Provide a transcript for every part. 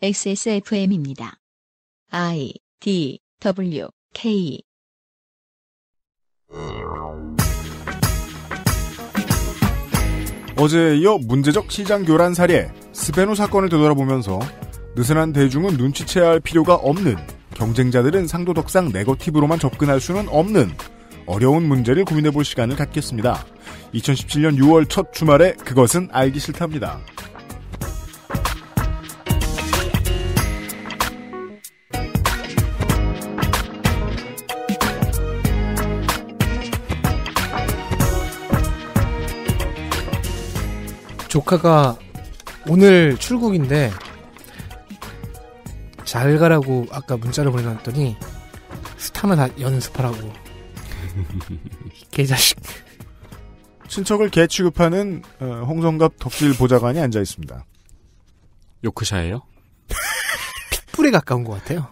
XSFM입니다. I D W K 어제에 이어 문제적 시장 교란 사례 스베노 사건을 되돌아보면서 느슨한 대중은 눈치채야 할 필요가 없는 경쟁자들은 상도덕상 네거티브로만 접근할 수는 없는 어려운 문제를 고민해볼 시간을 갖겠습니다. 2017년 6월 첫 주말에 그것은 알기 싫답니다. 조카가 오늘 출국인데 잘 가라고 아까 문자를 보내놨더니 스타만 다 연습하라고 개자식 친척을 개 취급하는 어, 홍성갑 덕질 보좌관이 앉아 있습니다. 요크샤예요? 핏불에 가까운 것 같아요.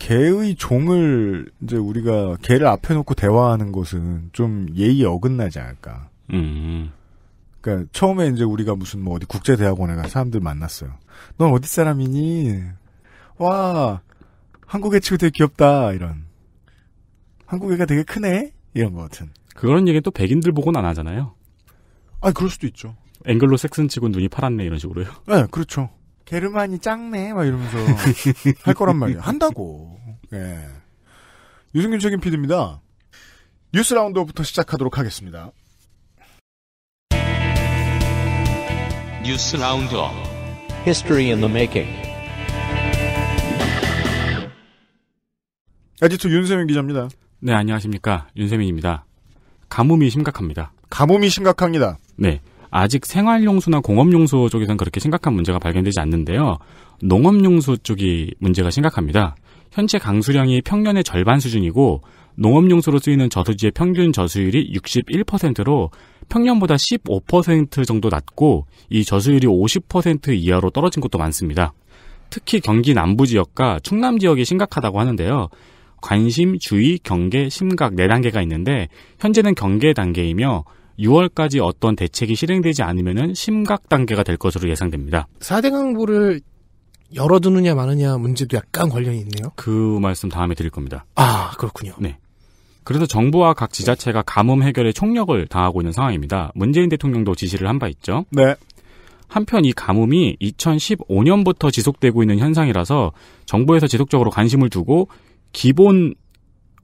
개의 종을 이제 우리가 개를 앞에 놓고 대화하는 것은 좀예의 어긋나지 않을까. 음. 그러니까 처음에 이제 우리가 무슨 뭐 어디 국제 대학원에 가 사람들 만났어요. 넌 어디 사람이니? 와 한국의 친구 되게 귀엽다 이런. 한국 애가 되게 크네 이런 것 같은. 그런 얘기 또 백인들 보고는 안 하잖아요. 아 그럴 수도 있죠. 앵글로 섹슨 치고 눈이 파랗네 이런 식으로요. 네 그렇죠. 게르만이 짱네 막 이러면서 할 거란 말이야 한다고. 예. 네. 유승균 책임 PD입니다. 뉴스 라운드부터 시작하도록 하겠습니다. 뉴스 라운드업 History in 에디터 윤세민 기자입니다. 네, 안녕하십니까. 윤세민입니다. 가뭄이 심각합니다. 가뭄이 심각합니다. 네. 아직 생활용수나 공업용수 쪽에선 그렇게 심각한 문제가 발견되지 않는데요. 농업용수 쪽이 문제가 심각합니다. 현재 강수량이 평년의 절반 수준이고 농업용수로 쓰이는 저수지의 평균 저수율이 61%로 평년보다 15% 정도 낮고 이 저수율이 50% 이하로 떨어진 곳도 많습니다. 특히 경기 남부 지역과 충남 지역이 심각하다고 하는데요. 관심, 주의, 경계, 심각 4단계가 있는데 현재는 경계 단계이며 6월까지 어떤 대책이 실행되지 않으면 심각 단계가 될 것으로 예상됩니다. 4대 강부를 열어두느냐 마느냐 문제도 약간 관련이 있네요. 그 말씀 다음에 드릴 겁니다. 아 그렇군요. 네. 그래서 정부와 각 지자체가 감뭄 해결에 총력을 다하고 있는 상황입니다. 문재인 대통령도 지시를 한 바 있죠. 네. 한편 이 가뭄이 2015년부터 지속되고 있는 현상이라서 정부에서 지속적으로 관심을 두고 기본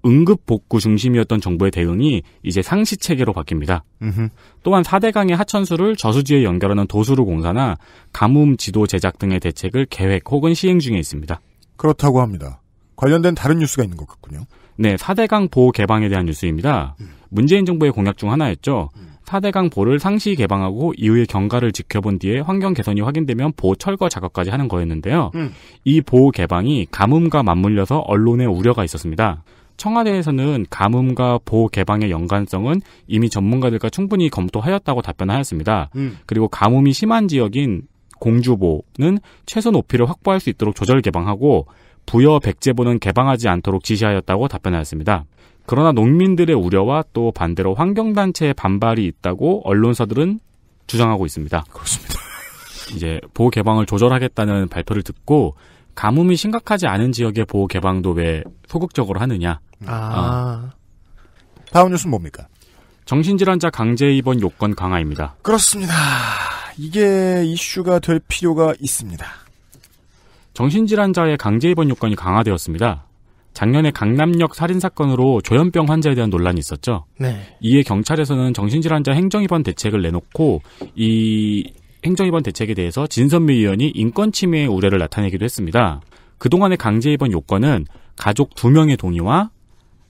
응급 복구 중심이었던 정부의 대응이 이제 상시 체계로 바뀝니다. 으흠. 또한 4대강의 하천수를 저수지에 연결하는 도수로 공사나 가뭄 지도 제작 등의 대책을 계획 혹은 시행 중에 있습니다. 그렇다고 합니다. 관련된 다른 뉴스가 있는 것 같군요. 네, 4대강 보호 개방에 대한 뉴스입니다. 음. 문재인 정부의 공약 중 하나였죠. 음. 4대강 보를 상시 개방하고 이후의 경과를 지켜본 뒤에 환경 개선이 확인되면 보호 철거 작업까지 하는 거였는데요. 음. 이 보호 개방이 가뭄과 맞물려서 언론에 우려가 있었습니다. 청와대에서는 가뭄과 보호 개방의 연관성은 이미 전문가들과 충분히 검토하였다고 답변하였습니다. 음. 그리고 가뭄이 심한 지역인 공주보는 최소 높이를 확보할 수 있도록 조절 개방하고 부여 백제보는 개방하지 않도록 지시하였다고 답변하였습니다. 그러나 농민들의 우려와 또 반대로 환경단체의 반발이 있다고 언론사들은 주장하고 있습니다. 그렇습니다. 이제 보호 개방을 조절하겠다는 발표를 듣고 가뭄이 심각하지 않은 지역의 보호 개방도 왜 소극적으로 하느냐. 아. 어. 다음 뉴스는 뭡니까? 정신질환자 강제 입원 요건 강화입니다. 그렇습니다. 이게 이슈가 될 필요가 있습니다. 정신질환자의 강제입원 요건이 강화되었습니다. 작년에 강남역 살인사건으로 조현병 환자에 대한 논란이 있었죠. 네. 이에 경찰에서는 정신질환자 행정입원 대책을 내놓고 이 행정입원 대책에 대해서 진선미 의원이 인권침해의 우려를 나타내기도 했습니다. 그동안의 강제입원 요건은 가족 두명의 동의와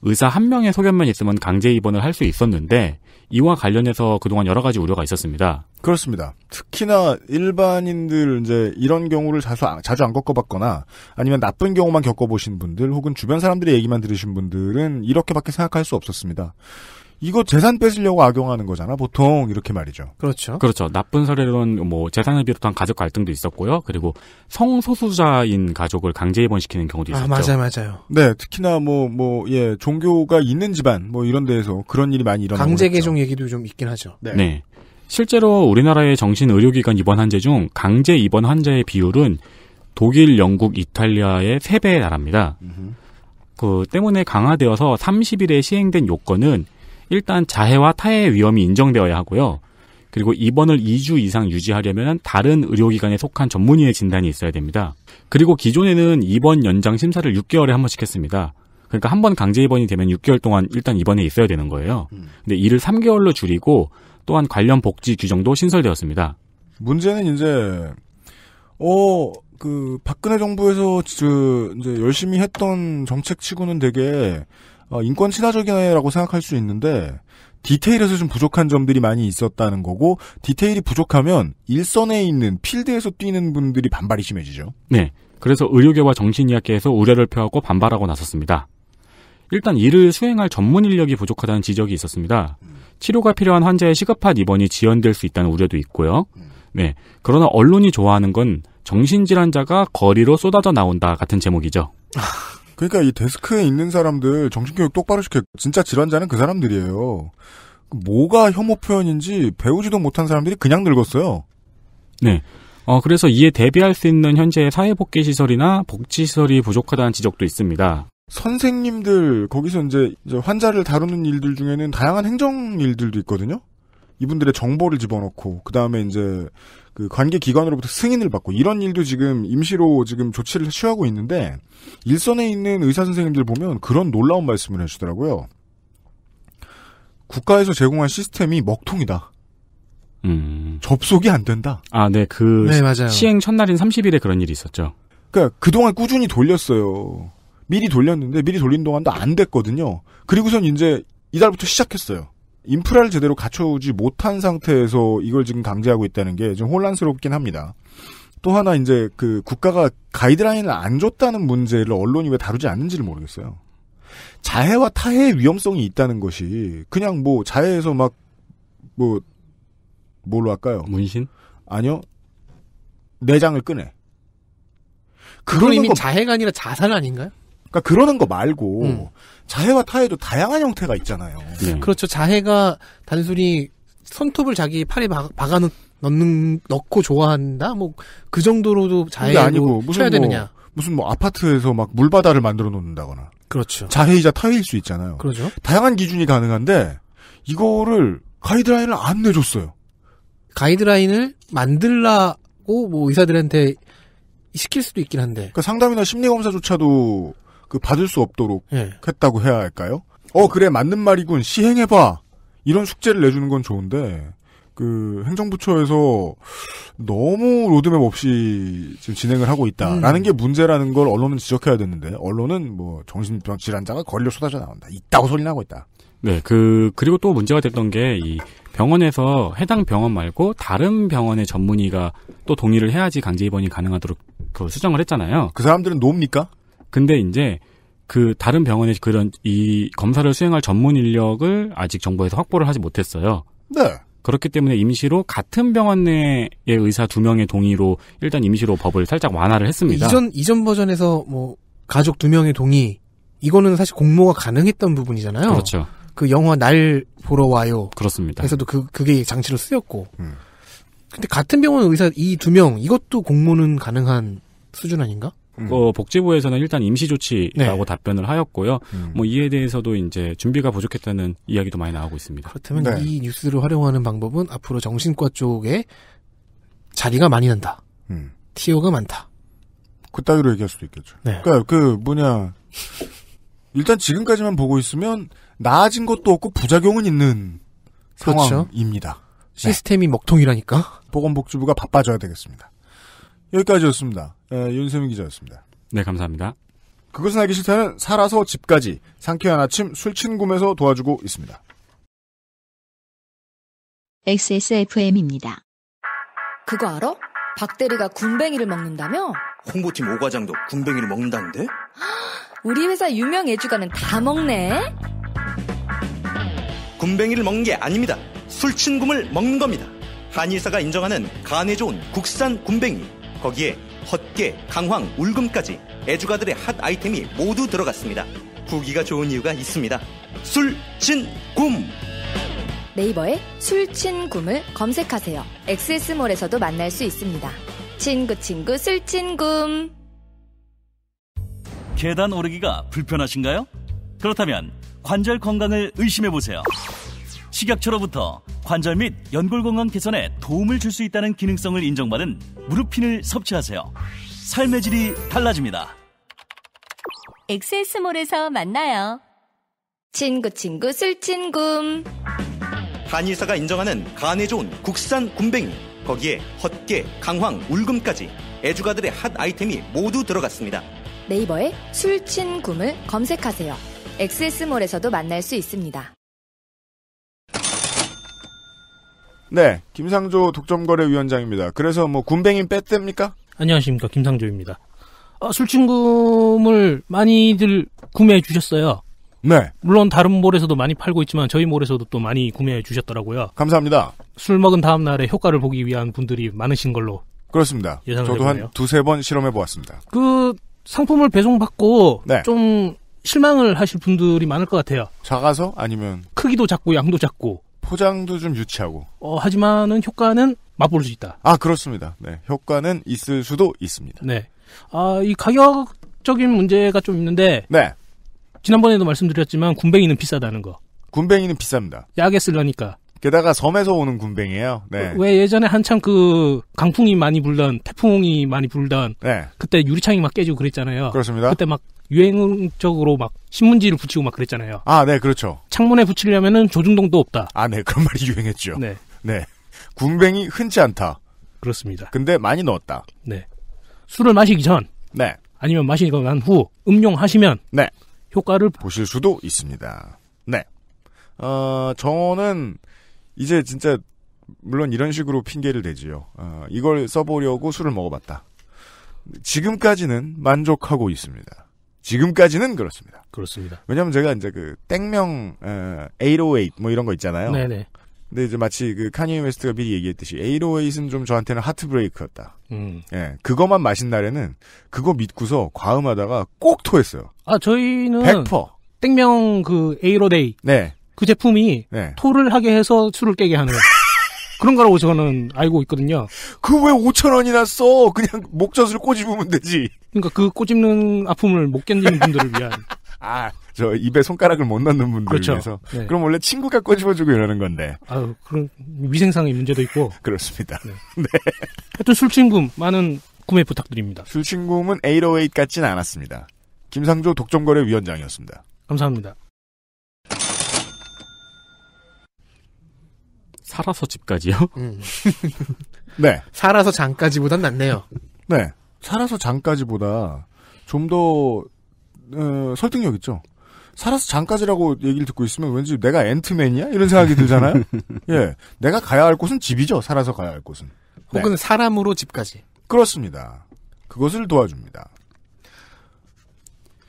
의사 한명의 소견만 있으면 강제입원을 할 수 있었는데 이와 관련해서 그동안 여러 가지 우려가 있었습니다. 그렇습니다. 특히나 일반인들 이제 이런 경우를 자주 안, 자주 안 겪어봤거나 아니면 나쁜 경우만 겪어보신 분들 혹은 주변 사람들의 얘기만 들으신 분들은 이렇게밖에 생각할 수 없었습니다. 이거 재산 뺏으려고 악용하는 거잖아, 보통. 이렇게 말이죠. 그렇죠. 그렇죠. 나쁜 사례로는 뭐 재산을 비롯한 가족 갈등도 있었고요. 그리고 성소수자인 가족을 강제 입원시키는 경우도 아, 있었죠. 아, 맞아, 맞아요. 네, 특히나 뭐, 뭐, 예, 종교가 있는 집안, 뭐 이런 데에서 그런 일이 많이 일어나고. 강제개종 얘기도 좀 있긴 하죠. 네. 네. 실제로 우리나라의 정신의료기관 입원 환자 중 강제 입원 환자의 비율은 독일, 영국, 이탈리아의 세배에달합니다 음흠. 그 때문에 강화되어서 30일에 시행된 요건은 일단 자해와 타해의 위험이 인정되어야 하고요. 그리고 입원을 2주 이상 유지하려면 다른 의료기관에 속한 전문의의 진단이 있어야 됩니다. 그리고 기존에는 입원 연장 심사를 6개월에 한 번씩 했습니다. 그러니까 한 번 강제 입원이 되면 6개월 동안 일단 입원에 있어야 되는 거예요. 음. 근데 이를 3개월로 줄이고 또한 관련 복지 규정도 신설되었습니다. 문제는 이제 어, 그 박근혜 정부에서 저, 그 이제 열심히 했던 정책치고는 되게 어, 인권 친화적이라고 생각할 수 있는데 디테일에서 좀 부족한 점들이 많이 있었다는 거고 디테일이 부족하면 일선에 있는 필드에서 뛰는 분들이 반발이 심해지죠. 네. 그래서 의료계와 정신의학계에서 우려를 표하고 반발하고 나섰습니다. 일단 일을 수행할 전문 인력이 부족하다는 지적이 있었습니다. 치료가 필요한 환자의 시급한 입원이 지연될 수 있다는 우려도 있고요. 네. 그러나 언론이 좋아하는 건 정신질환자가 거리로 쏟아져 나온다 같은 제목이죠. 그러니까 이 데스크에 있는 사람들 정신교육 똑바로 시켜. 진짜 질환자는 그 사람들이에요. 뭐가 혐오 표현인지 배우지도 못한 사람들이 그냥 늙었어요. 네. 어, 그래서 이에 대비할 수 있는 현재의 사회복귀시설이나 복지시설이 부족하다는 지적도 있습니다. 선생님들, 거기서 이제, 이제 환자를 다루는 일들 중에는 다양한 행정 일들도 있거든요? 이분들의 정보를 집어넣고, 그 다음에 이제 그 관계 기관으로부터 승인을 받고 이런 일도 지금 임시로 지금 조치를 취하고 있는데 일선에 있는 의사 선생님들 보면 그런 놀라운 말씀을 해주더라고요. 국가에서 제공한 시스템이 먹통이다. 음. 접속이 안 된다. 아, 네, 그 네, 맞아요. 시행 첫날인 30일에 그런 일이 있었죠. 그러니까 그동안 꾸준히 돌렸어요. 미리 돌렸는데 미리 돌린 동안도 안 됐거든요. 그리고선 이제 이달부터 시작했어요. 인프라를 제대로 갖춰오지 못한 상태에서 이걸 지금 강제하고 있다는 게 좀 혼란스럽긴 합니다. 또 하나 이제 그 국가가 가이드라인을 안 줬다는 문제를 언론이 왜 다루지 않는지를 모르겠어요. 자해와 타해의 위험성이 있다는 것이 그냥 뭐 자해에서 막 뭐 뭘로 할까요? 문신? 아니요. 내장을 끄네. 그건 이미 거... 자해가 아니라 자살 아닌가요? 그러니까 그러는 거 말고 음. 자해와 타해도 다양한 형태가 있잖아요. 네. 네. 그렇죠. 자해가 단순히 손톱을 자기 팔에 박, 박아 넣는 넣고 좋아한다. 뭐 그 정도로도 자해가 아니고 무슨 쳐야 뭐, 되느냐. 무슨 뭐 아파트에서 막 물바다를 만들어 놓는다거나. 그렇죠. 자해이자 타해일 수 있잖아요. 그렇죠. 다양한 기준이 가능한데 이거를 가이드라인을 안 내줬어요. 가이드라인을 만들라고 뭐 의사들한테 시킬 수도 있긴 한데. 그러니까 상담이나 심리 검사조차도 그 받을 수 없도록 예. 했다고 해야 할까요? 어 그래 맞는 말이군 시행해봐 이런 숙제를 내주는 건 좋은데 그 행정부처에서 너무 로드맵 없이 지금 진행을 하고 있다라는 음. 게 문제라는 걸 언론은 지적해야 되는데 언론은 뭐 정신 질환자가 걸려 쏟아져 나온다 있다고 소리 나고 있다. 네, 그 그리고 또 문제가 됐던 게 이 병원에서 해당 병원 말고 다른 병원의 전문의가 또 동의를 해야지 강제 입원이 가능하도록 그 수정을 했잖아요. 그 사람들은 놉니까? 근데 이제 그 다른 병원에 그런 이 검사를 수행할 전문 인력을 아직 정부에서 확보를 하지 못했어요. 네. 그렇기 때문에 임시로 같은 병원 내의 의사 두 명의 동의로 일단 임시로 법을 살짝 완화를 했습니다. 이전 이전 버전에서 뭐 가족 두 명의 동의 이거는 사실 공모가 가능했던 부분이잖아요. 그렇죠. 그 영화 날 보러 와요. 그렇습니다. 그래서도 그 그게 장치로 쓰였고. 음. 근데 같은 병원 의사 이 두 명 이것도 공모는 가능한 수준 아닌가? 음. 어, 복지부에서는 일단 임시조치라고 네. 답변을 하였고요. 음. 뭐 이에 대해서도 이제 준비가 부족했다는 이야기도 많이 나오고 있습니다. 그렇다면 네. 이 뉴스를 활용하는 방법은 앞으로 정신과 쪽에 자리가 많이 난다. 음. 티어가 많다. 그따위로 얘기할 수도 있겠죠. 네. 그러니까 그 뭐냐 일단 지금까지만 보고 있으면 나아진 것도 없고 부작용은 있는 그렇죠. 상황입니다. 시스템이 먹통이라니까. 네. 보건복지부가 바빠져야 되겠습니다. 여기까지였습니다. 예, 윤세민 기자였습니다. 네, 감사합니다. 그것은 알기 싫다는 살아서 집까지 상쾌한 아침 술친구에서 도와주고 있습니다. XSFM입니다. 그거 알아? 박대리가 군뱅이를 먹는다며? 홍보팀 오과장도 군뱅이를 먹는다는데? 우리 회사 유명 애주가는 다 먹네? 군뱅이를 먹는 게 아닙니다. 술친구을 먹는 겁니다. 한의사가 인정하는 간에 좋은 국산 군뱅이. 거기에 헛개, 강황, 울금까지 애주가들의 핫 아이템이 모두 들어갔습니다. 구기가 좋은 이유가 있습니다. 술친굼! 네이버에 술친굼을 검색하세요. 엑세스몰에서도 만날 수 있습니다. 친구 친구 술친굼 계단 오르기가 불편하신가요? 그렇다면 관절 건강을 의심해 보세요. 식약처로부터 관절 및 연골 건강 개선에 도움을 줄 수 있다는 기능성을 인정받은 무릎핀을 섭취하세요. 삶의 질이 달라집니다. 엑세스몰에서 만나요. 친구 친구 술친구 한의사가 인정하는 간에 좋은 국산 군뱅이 거기에 헛개, 강황, 울금까지 애주가들의 핫 아이템이 모두 들어갔습니다. 네이버에 술친굼을 검색하세요. 엑세스몰에서도 만날 수 있습니다. 네, 김상조 독점거래위원장입니다. 그래서 뭐 군뱅인 빼입니까 안녕하십니까, 김상조입니다. 어, 아, 술친구을 많이들 구매해 주셨어요. 네. 물론 다른 몰에서도 많이 팔고 있지만 저희 몰에서도 또 많이 구매해 주셨더라고요. 감사합니다. 술 먹은 다음 날에 효과를 보기 위한 분들이 많으신 걸로. 그렇습니다. 저도 한 두세 번 실험해 보았습니다. 그 상품을 배송받고 네. 좀 실망을 하실 분들이 많을 것 같아요. 작아서 아니면 크기도 작고 양도 작고 포장도 좀 유치하고. 어, 하지만은 효과는 맛볼 수 있다. 아, 그렇습니다. 네. 효과는 있을 수도 있습니다. 네. 아, 이 가격적인 문제가 좀 있는데. 네. 지난번에도 말씀드렸지만 군뱅이는 비싸다는 거. 군뱅이는 비쌉니다. 약에 쓰려니까. 게다가 섬에서 오는 군뱅이에요. 네. 왜 예전에 한참 그 강풍이 많이 불던 태풍이 많이 불던 네. 그때 유리창이 막 깨지고 그랬잖아요. 그렇습니다. 그때 막 유행적으로 막 신문지를 붙이고 막 그랬잖아요. 아, 네, 그렇죠. 창문에 붙이려면은 조중동도 없다. 아, 네, 그런 말이 유행했죠. 네. 네. 군뱅이 흔치 않다. 그렇습니다. 근데 많이 넣었다. 네. 술을 마시기 전. 네. 아니면 마시고 난후 음용하시면. 네. 효과를 보실 수도 있습니다. 네. 어, 저는 이제 진짜 물론 이런 식으로 핑계를 대지요. 어, 이걸 써보려고 술을 먹어봤다. 지금까지는 만족하고 있습니다. 지금까지는 그렇습니다. 그렇습니다. 왜냐하면 제가 이제 그 땡명 어, 808뭐 이런 거 있잖아요. 네네. 근데 이제 마치 그 카니에 웨스트가 미리 얘기했듯이 에이로0 8은좀 저한테는 하트브레이크였다. 음. 예, 그거만 마신 날에는 그거 믿고서 과음하다가 꼭 토했어요. 아 저희는 1퍼 땡명 그 에이로데이. 네. 그 제품이 네. 토를 하게 해서 술을 깨게 하는. 거예요. 그런 거라고 저는 알고 있거든요. 그 왜 5천 원이나 써? 그냥 목젖을 꼬집으면 되지. 그러니까 그 꼬집는 아픔을 못 견디는 분들을 위한. 아, 저 입에 손가락을 못 넣는 분들 그렇죠. 위해서. 네. 그럼 원래 친구가 꼬집어주고 이러는 건데. 아, 그런 위생상의 문제도 있고. 그렇습니다. 네. 네. 하여튼 술친구 많은 구매 부탁드립니다. 술친구는 808 같진 않았습니다. 김상조 독점거래위원장이었습니다. 감사합니다. 살아서 집까지요? 음. 네. 살아서 장까지보단 낫네요. 네. 살아서 장까지보다 좀더 어, 설득력 있죠. 살아서 장까지라고 얘기를 듣고 있으면 왠지 내가 앤트맨이야? 이런 생각이 들잖아요. 예. 내가 가야 할 곳은 집이죠. 살아서 가야 할 곳은. 네. 혹은 네. 사람으로 집까지. 그렇습니다. 그것을 도와줍니다.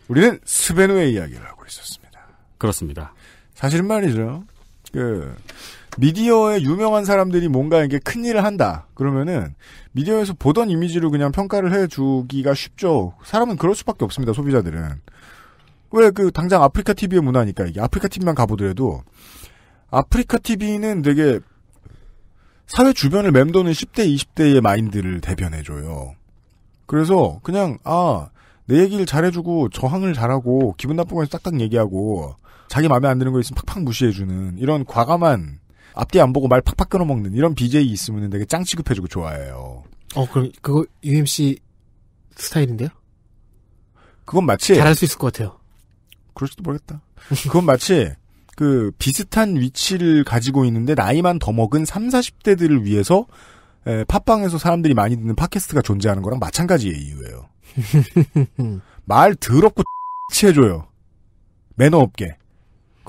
우리는 스벤웨이 이야기를 하고 있었습니다. 그렇습니다. 사실 말이죠. 그 미디어에 유명한 사람들이 뭔가 이게 큰 일을 한다. 그러면은 미디어에서 보던 이미지를 그냥 평가를 해주기가 쉽죠. 사람은 그럴 수밖에 없습니다. 소비자들은 왜 그 당장 아프리카 TV의 문화니까 이게 아프리카 TV만 가보더라도 아프리카 TV는 되게 사회 주변을 맴도는 10대, 20대의 마인드를 대변해줘요. 그래서 그냥 아 내 얘기를 잘해주고 저항을 잘하고 기분 나쁜 거에서 딱딱 얘기하고 자기 마음에 안 드는 거 있으면 팍팍 무시해주는 이런 과감한 앞뒤 안 보고 말 팍팍 끊어먹는 이런 BJ 있으면 되게 짱 취급해주고 좋아해요. 어, 그럼 그거 UMC 스타일인데요? 그건 마치 잘할 수 있을 것 같아요. 그럴지도 모르겠다. 그건 마치 그 비슷한 위치를 가지고 있는데 나이만 더 먹은 3, 40대들을 위해서 에, 팟빵에서 사람들이 많이 듣는 팟캐스트가 존재하는 거랑 마찬가지의 이유예요. 말 더럽고 치해줘요. 매너 없게.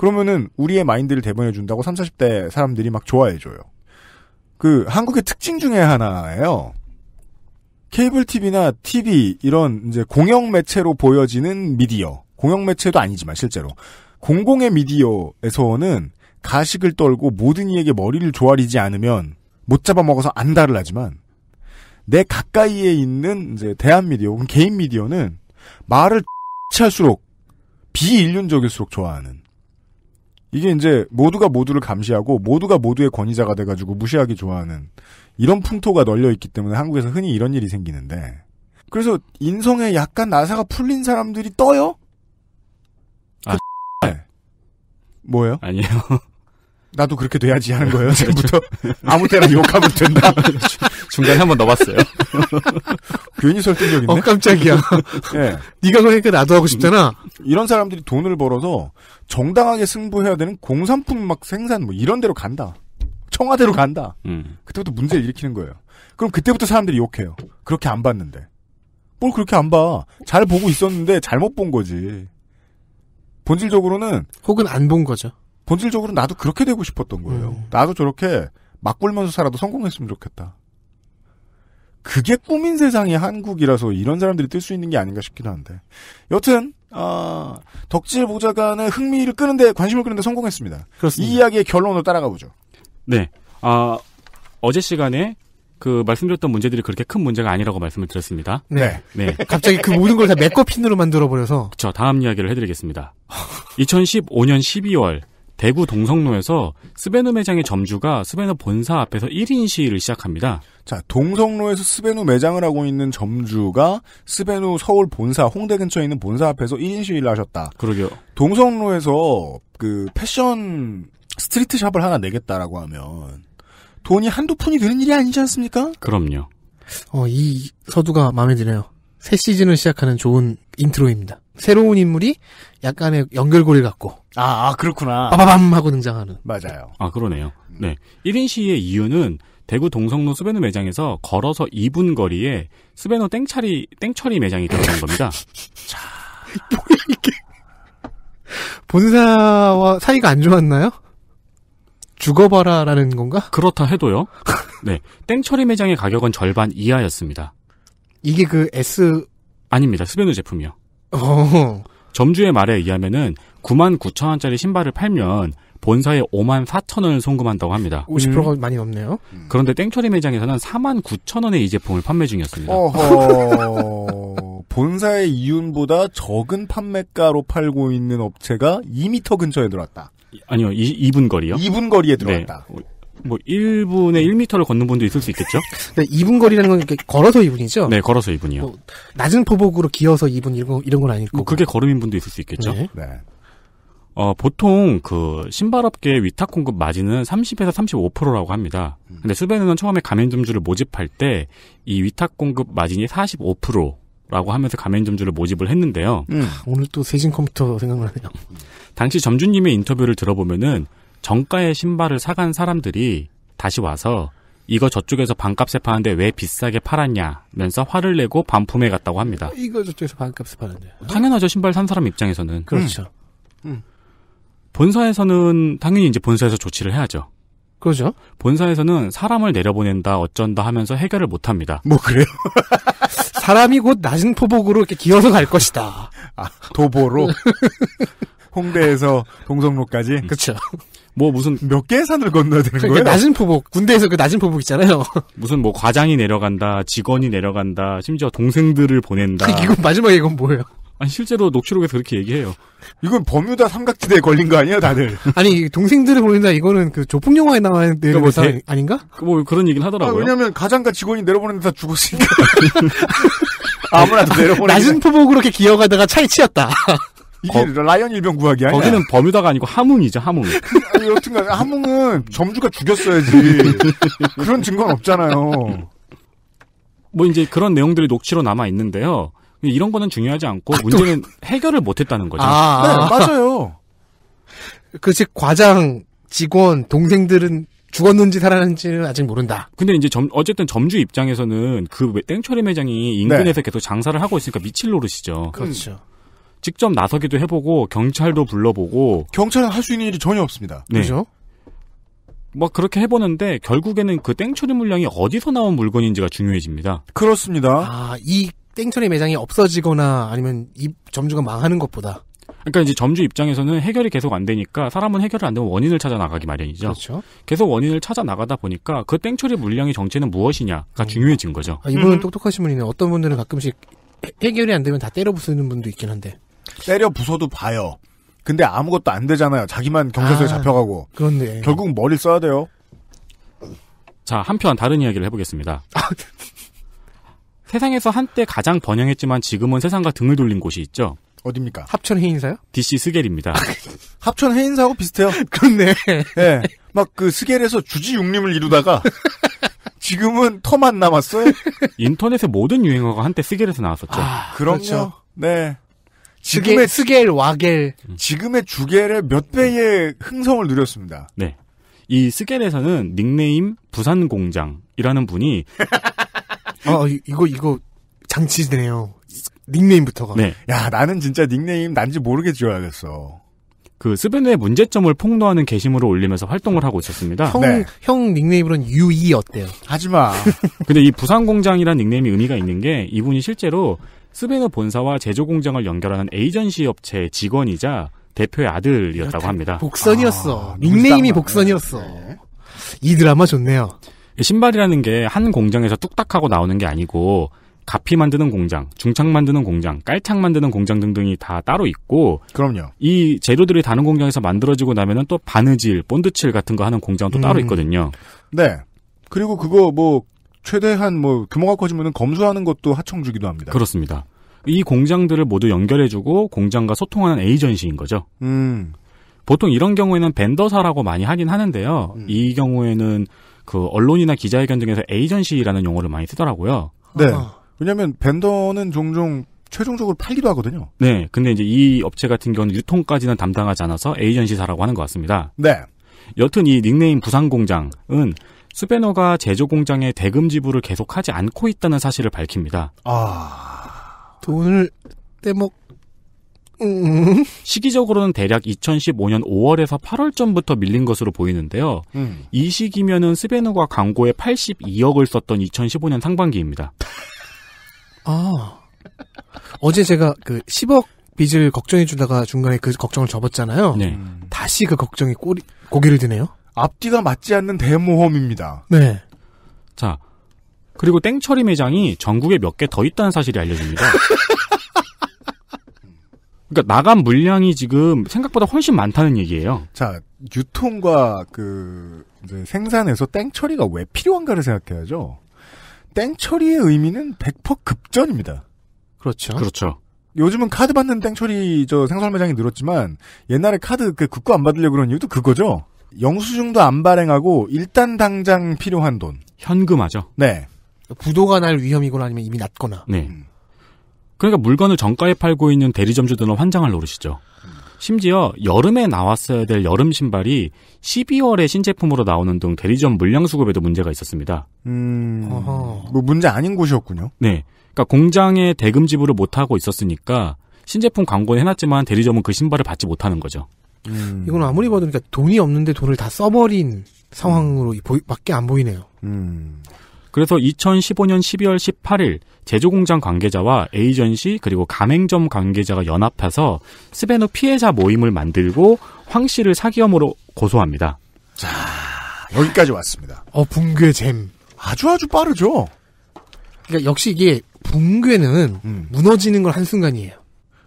그러면은 우리의 마인드를 대변해 준다고 3, 40대 사람들이 막 좋아해 줘요. 그 한국의 특징 중에 하나예요. 케이블 TV나 TV 이런 이제 공영 매체로 보여지는 미디어. 공영 매체도 아니지만 실제로 공공의 미디어에서는 가식을 떨고 모든 이에게 머리를 조아리지 않으면 못 잡아먹어서 안달을 하지만 내 가까이에 있는 이제 대한 미디어 혹은 개인 미디어는 말을 X 할수록 비인륜적일수록 좋아하는 이게 이제 모두가 모두를 감시하고 모두가 모두의 권위자가 돼가지고 무시하기 좋아하는 이런 풍토가 널려 있기 때문에 한국에서 흔히 이런 일이 생기는데 그래서 인성에 약간 나사가 풀린 사람들이 떠요? 그... 아. 네. 뭐예요? 아니에요. 나도 그렇게 돼야지 하는 거예요. 지금부터 아무 때나 욕하면 된다. 중간에 한번 넣어봤어요. 괜히 설득력 있네. 어, 깜짝이야. 네. 네가 그러니까 나도 하고 싶잖아. 이런 사람들이 돈을 벌어서 정당하게 승부해야 되는 공산품 막 생산 뭐 이런 데로 간다. 청와대로 간다. 음. 그때부터 문제를 일으키는 거예요. 그럼 그때부터 사람들이 욕해요. 그렇게 안 봤는데. 뭘 그렇게 안 봐. 잘 보고 있었는데 잘못 본 거지. 본질적으로는 혹은 안 본 거죠. 본질적으로 나도 그렇게 되고 싶었던 거예요. 음. 나도 저렇게 막 굴면서 살아도 성공했으면 좋겠다. 그게 꿈인 세상이 한국이라서 이런 사람들이 뜰 수 있는 게 아닌가 싶기도 한데. 여튼 아, 덕질 보좌관의 흥미를 끄는데 관심을 끄는데 성공했습니다. 그렇습니다. 이 이야기의 결론으로 따라가 보죠. 네. 아, 어제 시간에 그 말씀드렸던 문제들이 그렇게 큰 문제가 아니라고 말씀을 드렸습니다. 네. 네. 갑자기 그 모든 걸 다 메꿔핀으로 만들어 버려서. 그렇죠. 다음 이야기를 해드리겠습니다. 2015년 12월 대구 동성로에서 스베누 매장의 점주가 스베누 본사 앞에서 1인 시위를 시작합니다. 자, 동성로에서 스베누 매장을 하고 있는 점주가 스베누 서울 본사, 홍대 근처에 있는 본사 앞에서 1인 시위를 하셨다. 그러게요. 동성로에서 그 패션 스트리트 샵을 하나 내겠다라고 하면 돈이 한두 푼이 되는 일이 아니지 않습니까? 그럼요. 어, 이 서두가 마음에 드네요. 새 시즌을 시작하는 좋은 인트로입니다. 새로운 인물이 약간의 연결고리 같고. 아, 아 그렇구나. 빠바밤 하고 등장하는. 맞아요. 아, 그러네요. 음. 네. 1인 시의 위 이유는 대구 동성로 수베노 매장에서 걸어서 2분 거리에 수베노 땡처리, 땡처리 매장이 있다는 겁니다. 자, 뭐야, 이게. 본사와 사이가 안 좋았나요? 죽어봐라 라는 건가? 그렇다 해도요. 네. 땡처리 매장의 가격은 절반 이하였습니다. 이게 그 S 아닙니다. 수베누 제품이요. 어. 점주의 말에 의하면은 9만 9천 원짜리 신발을 팔면 본사에 5만 4천 원을 송금한다고 합니다. 50%가 음. 많이 넘네요. 음. 그런데 땡처리 매장에서는 4만 9천 원의 이 제품을 판매 중이었습니다. 본사의 이윤보다 적은 판매가로 팔고 있는 업체가 2미터 근처에 들어왔다. 아니요, 2, 분 거리요. 2분 거리에 들어왔다. 네, 뭐 1분에 1미터를 걷는 분도 있을 수 있겠죠? 네, 2분 거리라는 건 이렇게 걸어서 2분이죠? 네, 걸어서 2분이요. 뭐 낮은 포복으로 기어서 2분 이런, 이런 건 아닐 뭐 거고. 뭐 그게 걸음인 분도 있을 수 있겠죠? 네. 네. 어, 보통 그신발업계 위탁 공급 마진은 30에서 35%라고 합니다. 음. 근데 수베는은 처음에 가맹점주를 모집할 때 이 위탁 공급 마진이 45% 라고 하면서 가맹점주를 모집을 했는데요. 음. 오늘 또 세진 컴퓨터 생각나네요. 당시 점주님의 인터뷰를 들어보면은 정가의 신발을 사간 사람들이 다시 와서 이거 저쪽에서 반값에 파는데 왜 비싸게 팔았냐면서 화를 내고 반품해 갔다고 합니다. 어, 이거 저쪽에서 반값에 파는데. 당연하죠. 신발 산 사람 입장에서는. 그렇죠. 음. 음. 본사에서는 당연히 이제 본사에서 조치를 해야죠. 그렇죠. 본사에서는 사람을 내려보낸다 어쩐다 하면서 해결을 못 합니다. 뭐 그래요? 사람이 곧 낮은 포복으로 이렇게 기어서 갈 것이다. 아, 도보로 홍대에서 동성로까지. 그렇죠. 뭐 무슨 몇 개의 산을 건너야 되는 그러니까 거예요? 낮은 포복 군대에서 그 낮은 포복 있잖아요. 무슨 뭐 과장이 내려간다, 직원이 내려간다, 심지어 동생들을 보낸다. 그 이건 마지막에 이건 뭐예요? 아니 실제로 녹취록에서 그렇게 얘기해요. 이건 버뮤다 삼각지대에 걸린 거 아니야, 다들? 아니 동생들을 보낸다 이거는 그 조폭 영화에 나와 있는 그러니까 뭐 그 아닌가? 그 뭐 그런 얘기는 아, 하더라고요. 아, 왜냐하면 가장과 직원이 내려보내는데 다 죽었으니까. 아무나도 내려보내. 낮은 포복으로 이렇게 기어가다가 차에 치였다. 이게 거, 라이언 일병 구하기 아니야? 거기는 버뮤다가 아니고 하몽이죠, 하몽. 아 여튼간 하몽은 점주가 죽였어야지. 그런 증거는 없잖아요. 뭐 이제 그런 내용들이 녹취로 남아 있는데요. 이런 거는 중요하지 않고 아, 문제는 해결을 못했다는 거죠. 아, 아. 네, 맞아요. 그즉 과장 직원 동생들은 죽었는지 살았는지는 아직 모른다. 근데 이제 점, 어쨌든 점주 입장에서는 그 땡처리 매장이 인근에서 네. 계속 장사를 하고 있으니까 미칠 노릇이죠. 그렇죠. 직접 나서기도 해보고 경찰도 불러보고 경찰은 할 수 있는 일이 전혀 없습니다. 네. 그렇죠? 막 뭐 그렇게 해보는데 결국에는 그 땡처리 물량이 어디서 나온 물건인지가 중요해집니다. 그렇습니다. 아, 이 땡처리 매장이 없어지거나 아니면 이 점주가 망하는 것보다. 그러니까 이제 점주 입장에서는 해결이 계속 안 되니까 사람은 해결을 안 되면 원인을 찾아 나가기 마련이죠. 그렇죠. 계속 원인을 찾아 나가다 보니까 그 땡처리 물량의 정체는 무엇이냐가 음. 중요해진 거죠. 아, 이분은 음. 똑똑하신 분이네. 요 어떤 분들은 가끔씩 해결이 안 되면 다 때려 부수는 분도 있긴 한데. 때려 부숴도 봐요. 근데 아무것도 안 되잖아요. 자기만 경찰서에 아, 잡혀가고. 그런데 결국 머리 써야 돼요. 자, 한편 다른 이야기를 해보겠습니다. 세상에서 한때 가장 번영했지만 지금은 세상과 등을 돌린 곳이 있죠. 어딥니까? 합천 해인사요? DC 스겔입니다. 합천 해인사하고 비슷해요. 그렇네. 네. 네. 막그 스겔에서 주지육림을 이루다가 지금은 터만 남았어요. 인터넷의 모든 유행어가 한때 스겔에서 나왔었죠. 아, 그렇죠. 네. 지금의 스겔, 와겔 음. 지금의 주겔의 몇 배의 흥성을 누렸습니다. 네. 이 스겔에서는 닉네임 부산 공장이라는 분이 어 이거 이거 장치네요. 닉네임부터가. 네. 야 나는 진짜 닉네임 난지 모르게 지어야겠어. 그 스벤의 문제점을 폭로하는 게시물을 올리면서 활동을 하고 있었습니다. 형, 네. 닉네임으로는 유이 어때요? 하지마. 근데 이부산공장이라는 닉네임이 의미가 있는 게 이분이 실제로 스베너 본사와 제조 공장을 연결하는 에이전시 업체 직원이자 대표의 아들이었다고 합니다. 복선이었어. 아, 닉네임이 복선이었어. 이 드라마 좋네요. 신발이라는 게 한 공장에서 뚝딱하고 나오는 게 아니고 가피 만드는 공장, 중창 만드는 공장, 깔창 만드는 공장 등등이 다 따로 있고 그럼요. 이 재료들이 다른 공장에서 만들어지고 나면은 또 바느질, 본드칠 같은 거 하는 공장도 음. 따로 있거든요. 네. 그리고 그거 뭐 최대한 뭐 규모가 커지면 검수하는 것도 하청주기도 합니다. 그렇습니다. 이 공장들을 모두 연결해주고 공장과 소통하는 에이전시인 거죠. 음. 보통 이런 경우에는 벤더사라고 많이 하긴 하는데요. 음. 이 경우에는 그 언론이나 기자회견 등에서 에이전시라는 용어를 많이 쓰더라고요. 네. 아. 왜냐하면 벤더는 종종 최종적으로 팔기도 하거든요. 네. 근데 이제 이 업체 같은 경우는 유통까지는 담당하지 않아서 에이전시사라고 하는 것 같습니다. 네. 여튼 이 닉네임 부산공장은 스베너가 제조 공장에 대금 지불을 계속하지 않고 있다는 사실을 밝힙니다. 아 돈을 떼먹 음. 시기적으로는 대략 2015년 5월에서 8월쯤부터 밀린 것으로 보이는데요. 음. 이 시기면은 스베너가 광고에 82억을 썼던 2015년 상반기입니다. 아 어제 제가 그 10억 빚을 걱정해주다가 중간에 그 걱정을 접었잖아요. 네. 다시 그 걱정이 꼬리 고개를 드네요. 앞뒤가 맞지 않는 대모험입니다. 네. 자, 그리고 땡처리 매장이 전국에 몇 개 더 있다는 사실이 알려집니다. 그러니까 나간 물량이 지금 생각보다 훨씬 많다는 얘기예요. 자, 유통과 그 생산에서 땡처리가 왜 필요한가를 생각해야죠. 땡처리의 의미는 100% 급전입니다. 그렇죠. 그렇죠. 요즘은 카드 받는 땡처리 저 생설 매장이 늘었지만 옛날에 카드 그 국고 안 받으려고 그런 이유도 그거죠. 영수증도 안 발행하고 일단 당장 필요한 돈. 현금화죠. 네. 부도가 날 위험이거나 아니면 이미 났거나. 네. 그러니까 물건을 정가에 팔고 있는 대리점주들은 환장할 노릇이죠. 심지어 여름에 나왔어야 될 여름 신발이 12월에 신제품으로 나오는 등 대리점 물량 수급에도 문제가 있었습니다. 음, 어허. 뭐 문제 아닌 곳이었군요. 네, 그러니까 공장에 대금 지불을 못 하고 있었으니까 신제품 광고는 해놨지만 대리점은 그 신발을 받지 못하는 거죠. 음. 이건 아무리 봐도 그러니까 돈이 없는데 돈을 다 써버린 상황으로 보이, 밖에 안 보이네요. 음. 그래서 2015년 12월 18일 제조공장 관계자와 에이전시 그리고 가맹점 관계자가 연합해서 스베노 피해자 모임을 만들고 황 씨를 사기혐으로 고소합니다. 자 여기까지 왔습니다. 어 붕괴 잼 아주 아주 빠르죠. 그러니까 역시 이게 붕괴는 음. 무너지는 걸 한 순간이에요.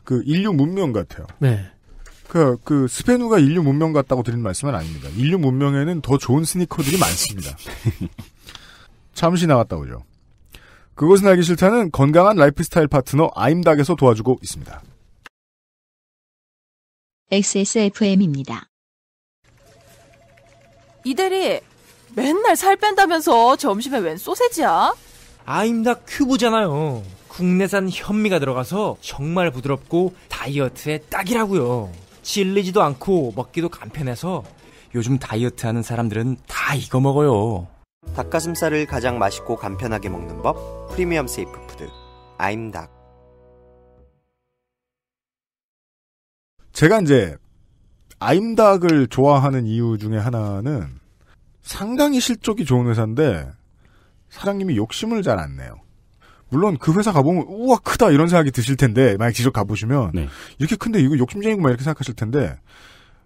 그 인류 문명 같아요. 네. 그, 그, 스페누가 인류 문명 같다고 드린 말씀은 아닙니다. 인류 문명에는 더 좋은 스니커들이 많습니다. 잠시 나갔다 오죠. 그것은 알기 싫다는 건강한 라이프스타일 파트너 아임닥에서 도와주고 있습니다. XSFM입니다. 이대리, 맨날 살 뺀다면서 점심에 웬 소세지야? 아임닭 큐브잖아요. 국내산 현미가 들어가서 정말 부드럽고 다이어트에 딱이라고요. 질리지도 않고 먹기도 간편해서 요즘 다이어트 하는 사람들은 다 이거 먹어요. 닭가슴살을 가장 맛있고 간편하게 먹는 법 프리미엄 세이프 푸드 아임닭 제가 이제 아임닭을 좋아하는 이유 중에 하나는 상당히 실적이 좋은 회사인데 사장님이 욕심을 잘 안 내요. 물론 그 회사 가보면 우와 크다 이런 생각이 드실 텐데 만약 직접 가보시면 네. 이렇게 큰데 이거 욕심쟁이구만 이렇게 생각하실 텐데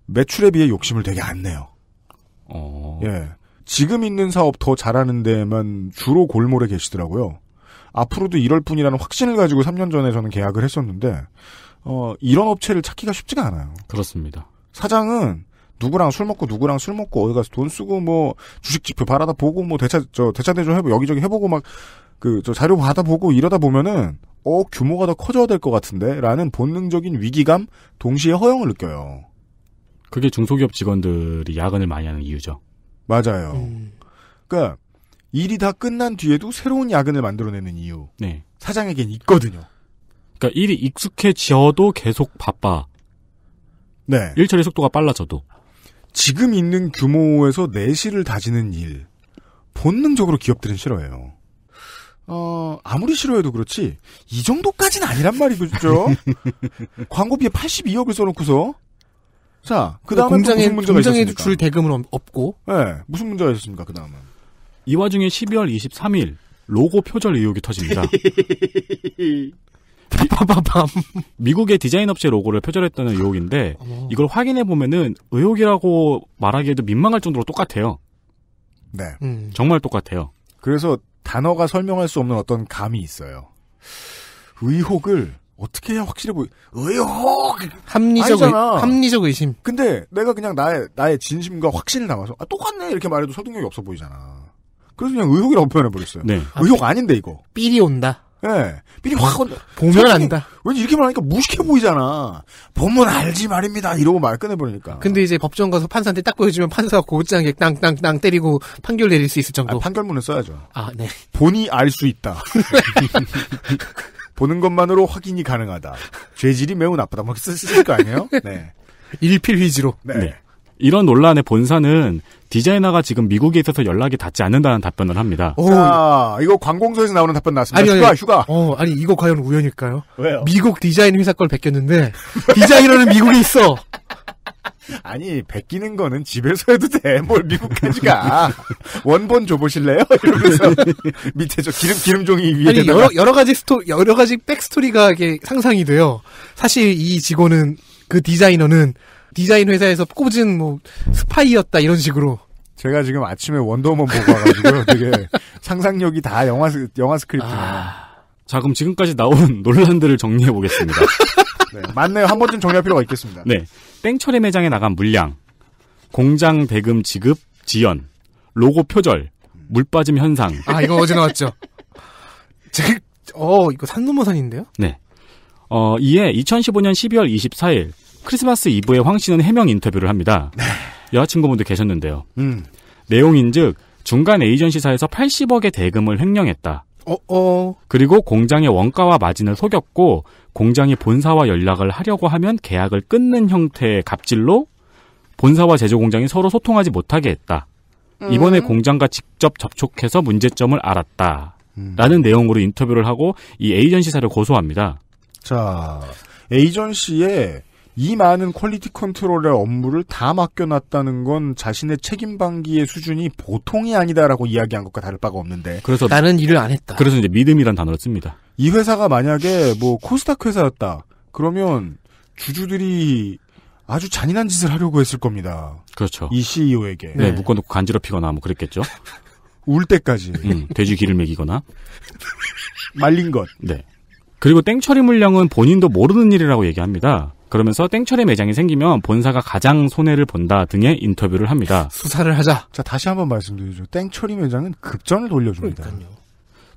매출에 비해 욕심을 되게 안 내요. 어... 예. 지금 있는 사업 더 잘하는 데만 주로 골몰에 계시더라고요. 앞으로도 이럴 뿐이라는 확신을 가지고 3년 전에 저는 계약을 했었는데 어, 이런 업체를 찾기가 쉽지가 않아요. 그렇습니다. 사장은 누구랑 술 먹고 누구랑 술 먹고 어디 가서 돈 쓰고 뭐 주식 지표 바라다 보고 뭐 대차 저 대차 대조 해보 여기저기 해보고 막 그저 자료 받아보고 이러다 보면은 어 규모가 더 커져야 될 것 같은데라는 본능적인 위기감 동시에 허영을 느껴요. 그게 중소기업 직원들이 야근을 많이 하는 이유죠. 맞아요. 음. 그러니까 일이 다 끝난 뒤에도 새로운 야근을 만들어내는 이유. 네. 사장에겐 있거든요. 그러니까 일이 익숙해져도 계속 바빠. 네. 일처리 속도가 빨라져도. 지금 있는 규모에서 내실을 다지는 일. 본능적으로 기업들은 싫어해요. 어, 아무리 싫어해도 그렇지, 이정도까지는 아니란 말이죠. 겠 광고비에 82억을 써놓고서. 자, 그 다음에 공장에, 무슨 문제가 공장에 있었줄 대금은 없고. 네, 무슨 문제가 있었습니까, 그 다음은. 이 와중에 12월 23일, 로고 표절 의혹이 터집니다. 빠바밤. 미국의 디자인 업체 로고를 표절했다는 의혹인데, 이걸 확인해보면은 의혹이라고 말하기에도 민망할 정도로 똑같아요. 네. 음. 정말 똑같아요. 그래서 단어가 설명할 수 없는 어떤 감이 있어요. 의혹을 어떻게 해야 확실해 보이? 의혹 합리적 의, 합리적 의심. 근데 내가 그냥 나의 나의 진심과 확신을 담아서 아, 똑같네 이렇게 말해도 설득력이 없어 보이잖아. 그래서 그냥 의혹이라고 표현해 버렸어요. 네. 의혹 아닌데 이거. 삘이 온다. 예. 네. 미리 확 온, 뭐, 보면 안다. 왠지 이렇게 말하니까 무식해 보이잖아. 보면 알지 말입니다. 이러고 말끊내버리니까 근데 이제 법정 가서 판사한테 딱 보여주면 판사가 고장에 땅땅땅 때리고 판결 내릴 수 있을 아, 정도. 아, 판결문을 써야죠. 아, 네. 본이 알 수 있다. 보는 것만으로 확인이 가능하다. 죄질이 매우 나쁘다. 막 뭐 쓰실 거 아니에요? 네. 일필휘지로. 네. 네. 이런 논란의 본사는 디자이너가 지금 미국에 있어서 연락이 닿지 않는다는 답변을 합니다. 오, 자, 이거 관공서에서 나오는 답변 나왔습니다. 아니, 아니, 휴가. 어, 아니, 이거 과연 우연일까요? 왜요? 미국 디자인 회사 걸 베꼈는데, 디자이너는 미국에 있어! 아니, 베끼는 거는 집에서 해도 돼. 뭘 미국까지 가. 원본 줘보실래요? 이러면서 밑에 저 기름, 기름종이 위에. 아니, 여러, 여러 가지 스토, 여러 가지 백스토리가 이게 상상이 돼요. 사실 이 직원은, 그 디자이너는 디자인 회사에서 꼽은 뭐 스파이였다 이런 식으로. 제가 지금 아침에 원더우먼 보고 와가지고 되게 상상력이 다 영화 영화 스크립트 아... 자 그럼 지금까지 나온 논란들을 정리해 보겠습니다. 네, 맞네요. 한 번쯤 정리할 필요가 있겠습니다. 네, 땡처리 매장에 나간 물량, 공장 대금 지급 지연, 로고 표절, 물 빠짐 현상. 아 이거 어제 나왔죠. 제, 어 이거 산노모산인데요? 네. 어 이에 2015년 12월 24일 크리스마스 이브에 황 씨는 해명 인터뷰를 합니다. 네. 여자친구분도 계셨는데요. 음. 내용인즉 중간 에이전시사에서 80억의 대금을 횡령했다. 어, 어. 그리고 공장의 원가와 마진을 속였고 공장이 본사와 연락을 하려고 하면 계약을 끊는 형태의 갑질로 본사와 제조 공장이 서로 소통하지 못하게 했다. 음. 이번에 공장과 직접 접촉해서 문제점을 알았다. 음. 라는 내용으로 인터뷰를 하고 이 에이전시사를 고소합니다. 자, 에이전시에 이 많은 퀄리티 컨트롤의 업무를 다 맡겨놨다는 건 자신의 책임 방기의 수준이 보통이 아니다라고 이야기한 것과 다를 바가 없는데. 그래서 나는 일을 안 했다. 그래서 이제 믿음이란 단어를 씁니다. 이 회사가 만약에 뭐 코스닥 회사였다. 그러면 주주들이 아주 잔인한 짓을 하려고 했을 겁니다. 그렇죠. 이 CEO에게. 네, 네. 묶어놓고 간지럽히거나 뭐 그랬겠죠. 울 때까지. 음, 돼지 기를 먹이거나. 말린 것. 네. 그리고 땡처리 물량은 본인도 모르는 일이라고 얘기합니다. 그러면서 땡처리 매장이 생기면 본사가 가장 손해를 본다 등의 인터뷰를 합니다. 수사를 하자. 자 다시 한번 말씀드리죠. 땡처리 매장은 급전을 돌려줍니다. 그러니까요.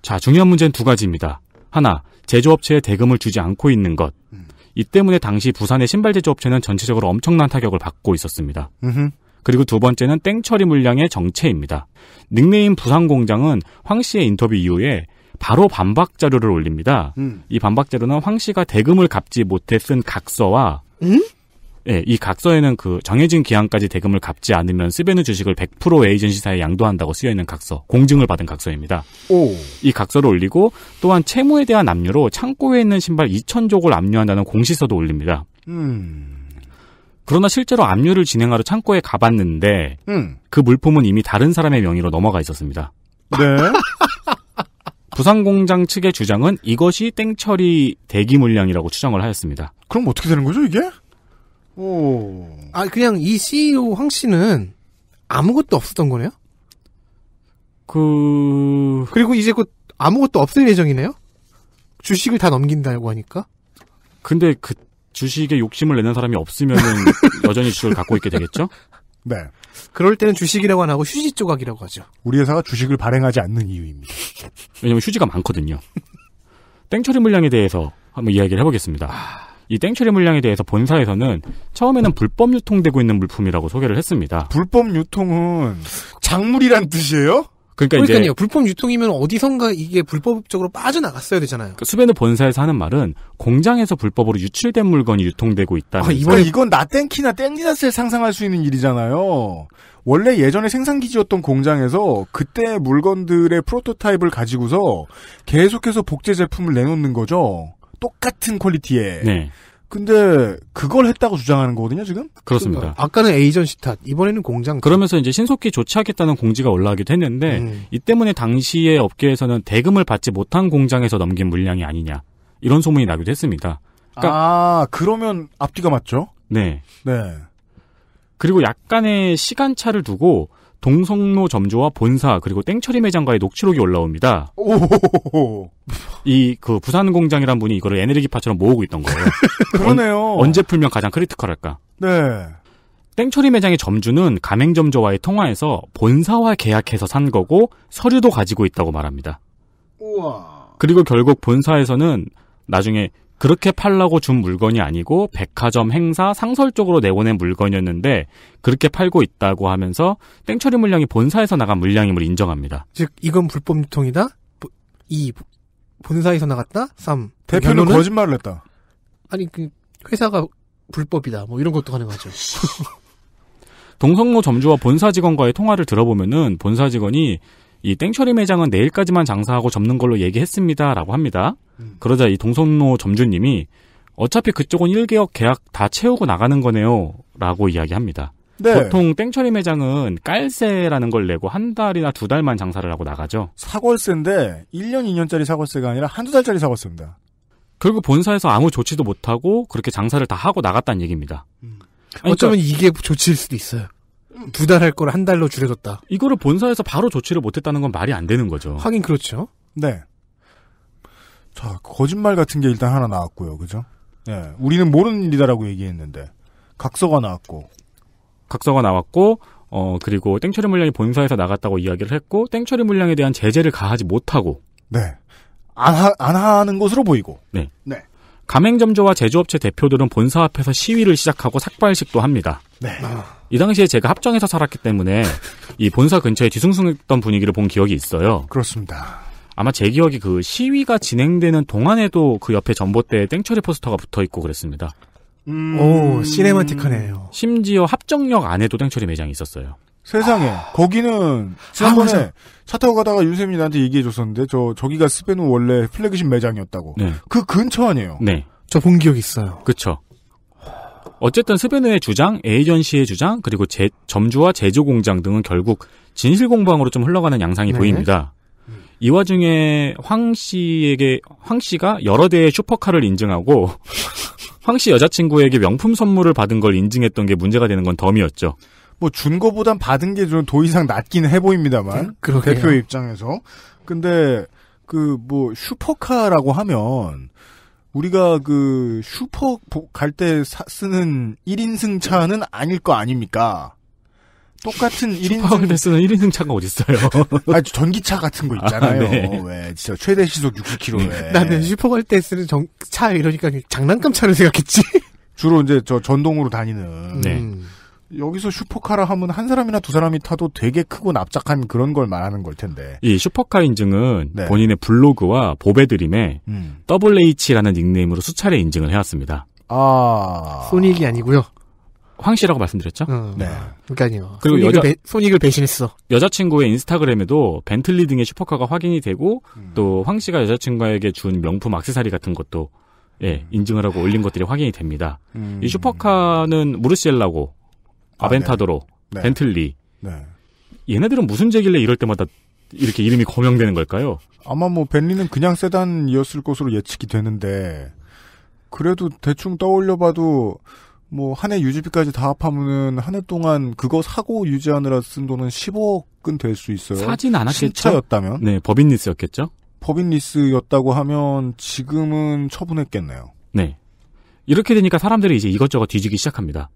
자 중요한 문제는 두 가지입니다. 하나 제조업체에 대금을 주지 않고 있는 것. 음. 이 때문에 당시 부산의 신발 제조업체는 전체적으로 엄청난 타격을 받고 있었습니다. 음흠. 그리고 두 번째는 땡처리 물량의 정체입니다. 닉네임 부산공장은 황 씨의 인터뷰 이후에 바로 반박 자료를 올립니다. 음. 이 반박 자료는 황 씨가 대금을 갚지 못해 쓴 각서와 음? 예, 이 각서에는 그 정해진 기한까지 대금을 갚지 않으면 스베누 주식을 100% 에이전시사에 양도한다고 쓰여 있는 각서, 공증을 받은 각서입니다. 오. 이 각서를 올리고 또한 채무에 대한 압류로 창고에 있는 신발 2천족을 압류한다는 공시서도 올립니다. 음. 그러나 실제로 압류를 진행하러 창고에 가봤는데 음. 그 물품은 이미 다른 사람의 명의로 넘어가 있었습니다. 네. 부산공장 측의 주장은 이것이 땡처리 대기 물량이라고 추정을 하였습니다. 그럼 어떻게 되는 거죠, 이게? 오. 아, 그냥 이 CEO 황 씨는 아무것도 없었던 거네요? 그, 그리고 이제 곧 아무것도 없을 예정이네요? 주식을 다 넘긴다고 하니까? 근데 그 주식에 욕심을 내는 사람이 없으면 여전히 주식을 갖고 있게 되겠죠? 네. 그럴 때는 주식이라고 안 하고 휴지 조각이라고 하죠. 우리 회사가 주식을 발행하지 않는 이유입니다. 왜냐면 휴지가 많거든요. 땡처리 물량에 대해서 한번 이야기를 해보겠습니다. 이 땡처리 물량에 대해서 본사에서는 처음에는 불법 유통되고 있는 물품이라고 소개를 했습니다. 불법 유통은 작물이란 뜻이에요? 그러니까 그러니까요. 불법 유통이면 어디선가 이게 불법적으로 빠져나갔어야 되잖아요. 그 수베르 본사에서 하는 말은 공장에서 불법으로 유출된 물건이 유통되고 있다. 아, 이번 이건 나땡키나 땡디나스를 상상할 수 있는 일이잖아요. 원래 예전에 생산기지였던 공장에서 그때 물건들의 프로토타입을 가지고서 계속해서 복제 제품을 내놓는 거죠. 똑같은 퀄리티에. 네. 근데 그걸 했다고 주장하는 거거든요, 지금? 그렇습니다. 아까는 에이전시 탓, 이번에는 공장. 탓. 그러면서 이제 신속히 조치하겠다는 공지가 올라가기도 했는데 음. 이 때문에 당시의 업계에서는 대금을 받지 못한 공장에서 넘긴 물량이 아니냐 이런 소문이 나기도 했습니다. 그러니까, 아 그러면 앞뒤가 맞죠? 네. 네. 그리고 약간의 시간차를 두고 동성로 점주와 본사 그리고 땡처리 매장과의 녹취록이 올라옵니다. 이 그 부산 공장이란 분이 이거를 에너지파처럼 모으고 있던 거예요. 그러네요. 언, 제 풀면 가장 크리티컬할까? 네. 땡처리 매장의 점주는 가맹점주와의 통화에서 본사와 계약해서 산 거고 서류도 가지고 있다고 말합니다. 우와. 그리고 결국 본사에서는 나중에 그렇게 팔라고 준 물건이 아니고 백화점 행사 상설적으로 내보낸 물건이었는데 그렇게 팔고 있다고 하면서 땡처리 물량이 본사에서 나간 물량임을 인정합니다. 즉 이건 불법 유통이다. 이 본사에서 나갔다. 3. 그 대표는 거짓말을 했다. 아니 그 회사가 불법이다. 뭐 이런 것도 가능하죠. 동성모 점주와 본사 직원과의 통화를 들어보면은 본사 직원이 이 땡처리 매장은 내일까지만 장사하고 접는 걸로 얘기했습니다라고 합니다. 음. 그러자 이동선로 점주님이 어차피 그쪽은 1개월 계약 다 채우고 나가는 거네요. 라고 이야기합니다. 네. 보통 땡처리 매장은 깔세라는 걸 내고 한 달이나 두 달만 장사를 하고 나가죠. 사골세인데 1년 2년짜리 사골세가 아니라 한두 달짜리 사골세입니다. 결국 본사에서 아무 조치도 못하고 그렇게 장사를 다 하고 나갔다는 얘기입니다. 음. 그러니까 어쩌면 그러니까, 이게 조치일 수도 있어요. 두 달 할 걸 한 달로 줄여줬다. 이거를 본사에서 바로 조치를 못했다는 건 말이 안 되는 거죠. 하긴 그렇죠. 네. 자, 거짓말 같은 게 일단 하나 나왔고요. 그죠? 예. 우리는 모르는 일이다라고 얘기했는데 각서가 나왔고 각서가 나왔고 어 그리고 땡처리 물량이 본사에서 나갔다고 이야기를 했고 땡처리 물량에 대한 제재를 가하지 못하고 네. 안, 하, 안 하는 것으로 보이고 네. 네. 가맹점주와 제조업체 대표들은 본사 앞에서 시위를 시작하고 삭발식도 합니다. 네. 아. 이 당시에 제가 합정에서 살았기 때문에 이 본사 근처에 뒤숭숭했던 분위기를 본 기억이 있어요. 그렇습니다. 아마 제 기억이 그 시위가 진행되는 동안에도 그 옆에 전봇대에 땡처리 포스터가 붙어 있고 그랬습니다. 음... 오, 시네마틱하네요. 심지어 합정역 안에도 땡처리 매장이 있었어요. 세상에 아... 거기는 지난번에 아, 차 타고 가다가 윤세민이 나한테 얘기해 줬었는데 저 저기가 스페누 원래 플래그십 매장이었다고. 네. 그 근처 아니에요. 네. 저 본 기억 있어요. 그쵸 어쨌든 스베누의 주장, 에이전시의 주장, 그리고 제, 점주와 제조 공장 등은 결국 진실 공방으로 좀 흘러가는 양상이 네. 보입니다. 이 와중에 황 씨에게 황 씨가 여러 대의 슈퍼카를 인증하고 황 씨 여자친구에게 명품 선물을 받은 걸 인증했던 게 문제가 되는 건 덤이었죠. 뭐 준 거보단 받은 게 좀 더 이상 낫긴 해 보입니다만. 그 대표 입장에서. 근데 그 뭐 슈퍼카라고 하면 우리가 그 슈퍼 갈 때 쓰는 1인승 차는 아닐 거 아닙니까? 똑같은 1인승 를 쓰는 1인승 차가 어딨어요아 전기차 같은 거 있잖아요. 아, 네. 왜 진짜 최대 시속 60km에. 나는 슈퍼 갈때스는 전, 차 이러니까 장난감 차를 생각했지. 주로 이제 저 전동으로 다니는. 네. 음. 여기서 슈퍼카라 하면 한 사람이나 두 사람이 타도 되게 크고 납작한 그런 걸 말하는 걸 텐데. 이 슈퍼카 인증은 네. 본인의 블로그와 보배드림에 음. WH라는 닉네임으로 수차례 인증을 해왔습니다. 아. 소닉이 아니고요. 황 씨라고 말씀드렸죠? 어, 네. 그러니까요. 그리고 손익을, 여자, 배, 손익을 배신했어. 여자친구의 인스타그램에도 벤틀리 등의 슈퍼카가 확인이 되고 음. 또황 씨가 여자친구에게 준 명품 악세사리 같은 것도 예, 음. 인증을 하고 올린 것들이 확인이 됩니다. 음. 이 슈퍼카는 무르시엘라고 아, 벤타도로 네. 네. 벤틀리. 네. 얘네들은 무슨 죄길래 이럴 때마다 이렇게 이름이 거명되는 걸까요? 아마 뭐 벤리는 그냥 세단이었을 것으로 예측이 되는데 그래도 대충 떠올려봐도 뭐한해 유지비까지 다 합하면은 한 해 동안 그거 사고 유지하느라 쓴 돈은 1 5억은될 수 있어요. 사진 않았겠죠? 차였다면 네, 법인 리스였겠죠? 법인 리스였다고 하면 지금은 처분했겠네요. 네. 이렇게 되니까 사람들이 이제 이것저것 뒤지기 시작합니다.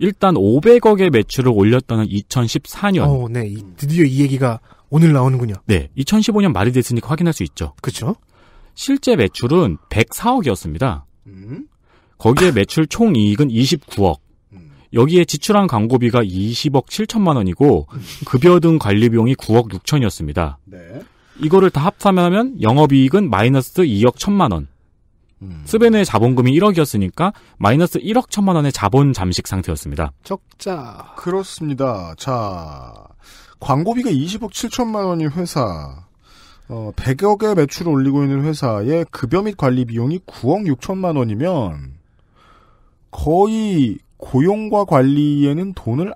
일단 500억의 매출을 올렸던 2014년. 어, 네. 드디어 이 얘기가 오늘 나오는군요. 네. 2015년 말이 됐으니까 확인할 수 있죠. 그렇죠. 실제 매출은 104억이었습니다. 음? 거기에 매출 총 이익은 29억. 여기에 지출한 광고비가 20억 7천만 원이고 급여 등 관리 비용이 9억 6천이었습니다. 네. 이거를 다 합하면 영업이익은 마이너스 2억 1천만 원. 음. 스베네의 자본금이 1억이었으니까 마이너스 1억 1천만 원의 자본 잠식 상태였습니다. 적자. 그렇습니다. 자, 광고비가 20억 7천만 원인 회사. 어, 100억의 매출을 올리고 있는 회사의 급여 및 관리 비용이 9억 6천만 원이면 거의 고용과 관리에는 돈을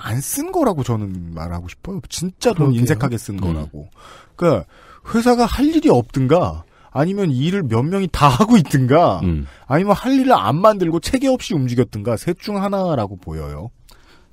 안 쓴 거라고 저는 말하고 싶어요. 진짜 돈 인색하게 쓴 음. 거라고. 그러니까 회사가 할 일이 없든가 아니면 일을 몇 명이 다 하고 있든가 음. 아니면 할 일을 안 만들고 체계 없이 움직였든가 셋 중 하나라고 보여요.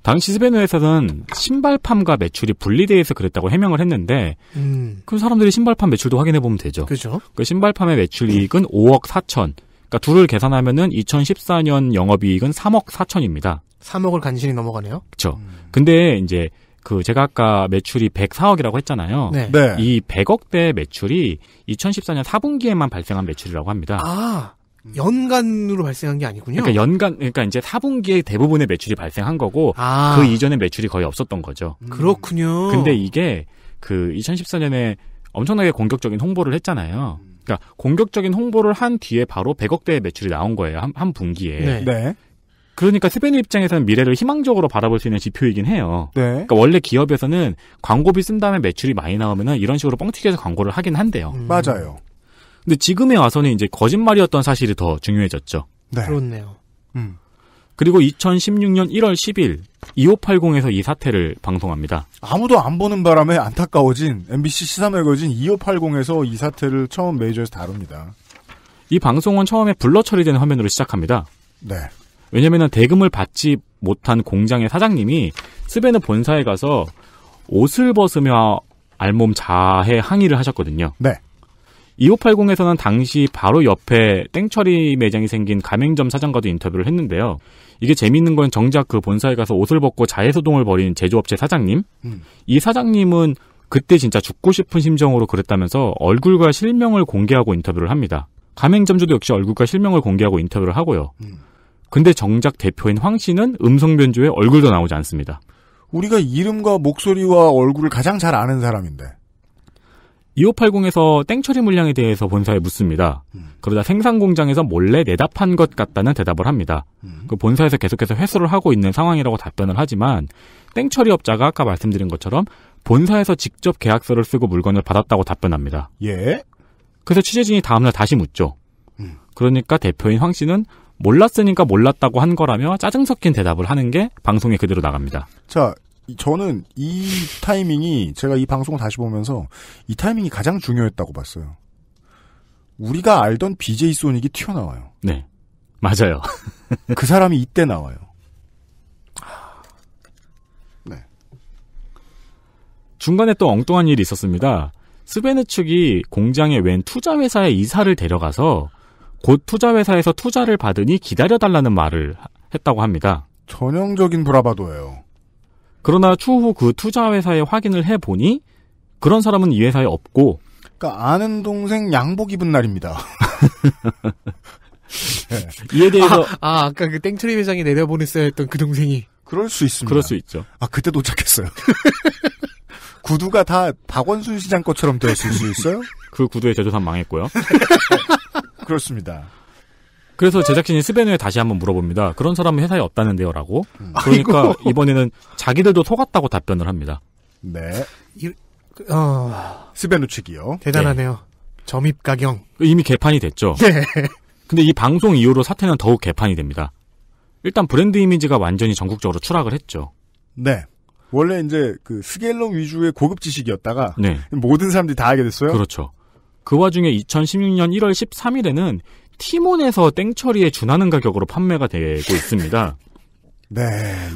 당시 스베누에서는 신발팜과 매출이 분리돼 서 그랬다고 해명을 했는데 음. 그 사람들이 신발팜 매출도 확인해 보면 되죠. 그죠. 그 신발팜의 매출 이익은 5억 4천, 그러니까 둘을 계산하면은 2014년 영업이익은 3억 4천입니다. 3억을 간신히 넘어가네요. 그렇죠. 음. 근데 이제 그 제가 아까 매출이 104억이라고 했잖아요. 네. 네. 이 100억대 매출이 2014년 4분기에만 발생한 매출이라고 합니다. 아. 연간으로 발생한 게 아니군요. 그러니까 연간 그러니까 이제 4분기에 대부분의 매출이 발생한 거고 아. 그 이전에 매출이 거의 없었던 거죠. 음. 그렇군요. 근데 이게 그 2014년에 엄청나게 공격적인 홍보를 했잖아요. 그러니까 공격적인 홍보를 한 뒤에 바로 100억대의 매출이 나온 거예요. 한, 한 분기에. 네. 네. 그러니까 스베니 입장에서는 미래를 희망적으로 바라볼 수 있는 지표이긴 해요. 네. 그러니까 원래 기업에서는 광고비 쓴 다음에 매출이 많이 나오면은 이런 식으로 뻥튀기해서 광고를 하긴 한대요. 음. 맞아요. 근데 지금에 와서는 이제 거짓말이었던 사실이 더 중요해졌죠. 네. 그렇네요. 음. 그리고 2016년 1월 10일 2580에서 이 사태를 방송합니다. 아무도 안 보는 바람에 안타까워진 MBC 시사매거진 2580에서 이 사태를 처음 메이저에서 다룹니다. 이 방송은 처음에 블러 처리된 화면으로 시작합니다. 네. 왜냐면은 대금을 받지 못한 공장의 사장님이 스베느 본사에 가서 옷을 벗으며 알몸 자해 항의를 하셨거든요. 네. 2580에서는 당시 바로 옆에 땡처리 매장이 생긴 가맹점 사장과도 인터뷰를 했는데요. 이게 재밌는 건 정작 그 본사에 가서 옷을 벗고 자해소동을 벌인 제조업체 사장님? 음. 이 사장님은 그때 진짜 죽고 싶은 심정으로 그랬다면서 얼굴과 실명을 공개하고 인터뷰를 합니다. 가맹점주도 역시 얼굴과 실명을 공개하고 인터뷰를 하고요. 음. 근데 정작 대표인 황 씨는 음성 변조에 얼굴도 나오지 않습니다. 우리가 이름과 목소리와 얼굴을 가장 잘 아는 사람인데 2580에서 땡처리 물량에 대해서 본사에 묻습니다. 음. 그러다 생산 공장에서 몰래 내답한 것 같다는 대답을 합니다. 음. 그 본사에서 계속해서 회수를 하고 있는 상황이라고 답변을 하지만 땡처리 업자가 아까 말씀드린 것처럼 본사에서 직접 계약서를 쓰고 물건을 받았다고 답변합니다. 예. 그래서 취재진이 다음날 다시 묻죠. 음. 그러니까 대표인 황 씨는 몰랐으니까 몰랐다고 한 거라며 짜증 섞인 대답을 하는 게 방송에 그대로 나갑니다. 자, 저는 이 타이밍이 제가 이 방송을 다시 보면서 이 타이밍이 가장 중요했다고 봤어요. 우리가 알던 BJ 소닉이 튀어나와요. 네. 맞아요. 그 사람이 이때 나와요. 네. 중간에 또 엉뚱한 일이 있었습니다. 스베네 측이 공장에웬 투자회사에 이사를 데려가서 곧 투자회사에서 투자를 받으니 기다려달라는 말을 했다고 합니다. 전형적인 브라바도예요. 그러나 추후 그 투자회사에 확인을 해보니 그런 사람은 이 회사에 없고 그러니까 아는 동생 양복 입은 날입니다. 이에 대해서 아, 아 아까 그 땡처리 회장이 내려보냈어야 했던 그 동생이 그럴 수 있습니다. 그럴 수 있죠. 아 그때 도착했어요. 구두가 다 박원순 시장 것처럼 되었을 수 있어요? 그 구두의 제조사 망했고요. 그렇습니다. 그래서 제작진이 스벤누에 다시 한번 물어봅니다. 그런 사람은 회사에 없다는데요, 라고. 음. 그러니까 아이고. 이번에는 자기들도 속았다고 답변을 합니다. 네. 어... 스벤누 측이요. 대단하네요. 네. 점입 가경. 이미 개판이 됐죠. 네. 근데 이 방송 이후로 사태는 더욱 개판이 됩니다. 일단 브랜드 이미지가 완전히 전국적으로 추락을 했죠. 네. 원래 이제 그스겔일 위주의 고급 지식이었다가 네. 모든 사람들이 다 알게 됐어요. 그렇죠. 그 와중에 2016년 1월 13일에는 티몬에서 땡처리에 준하는 가격으로 판매가 되고 있습니다. 네,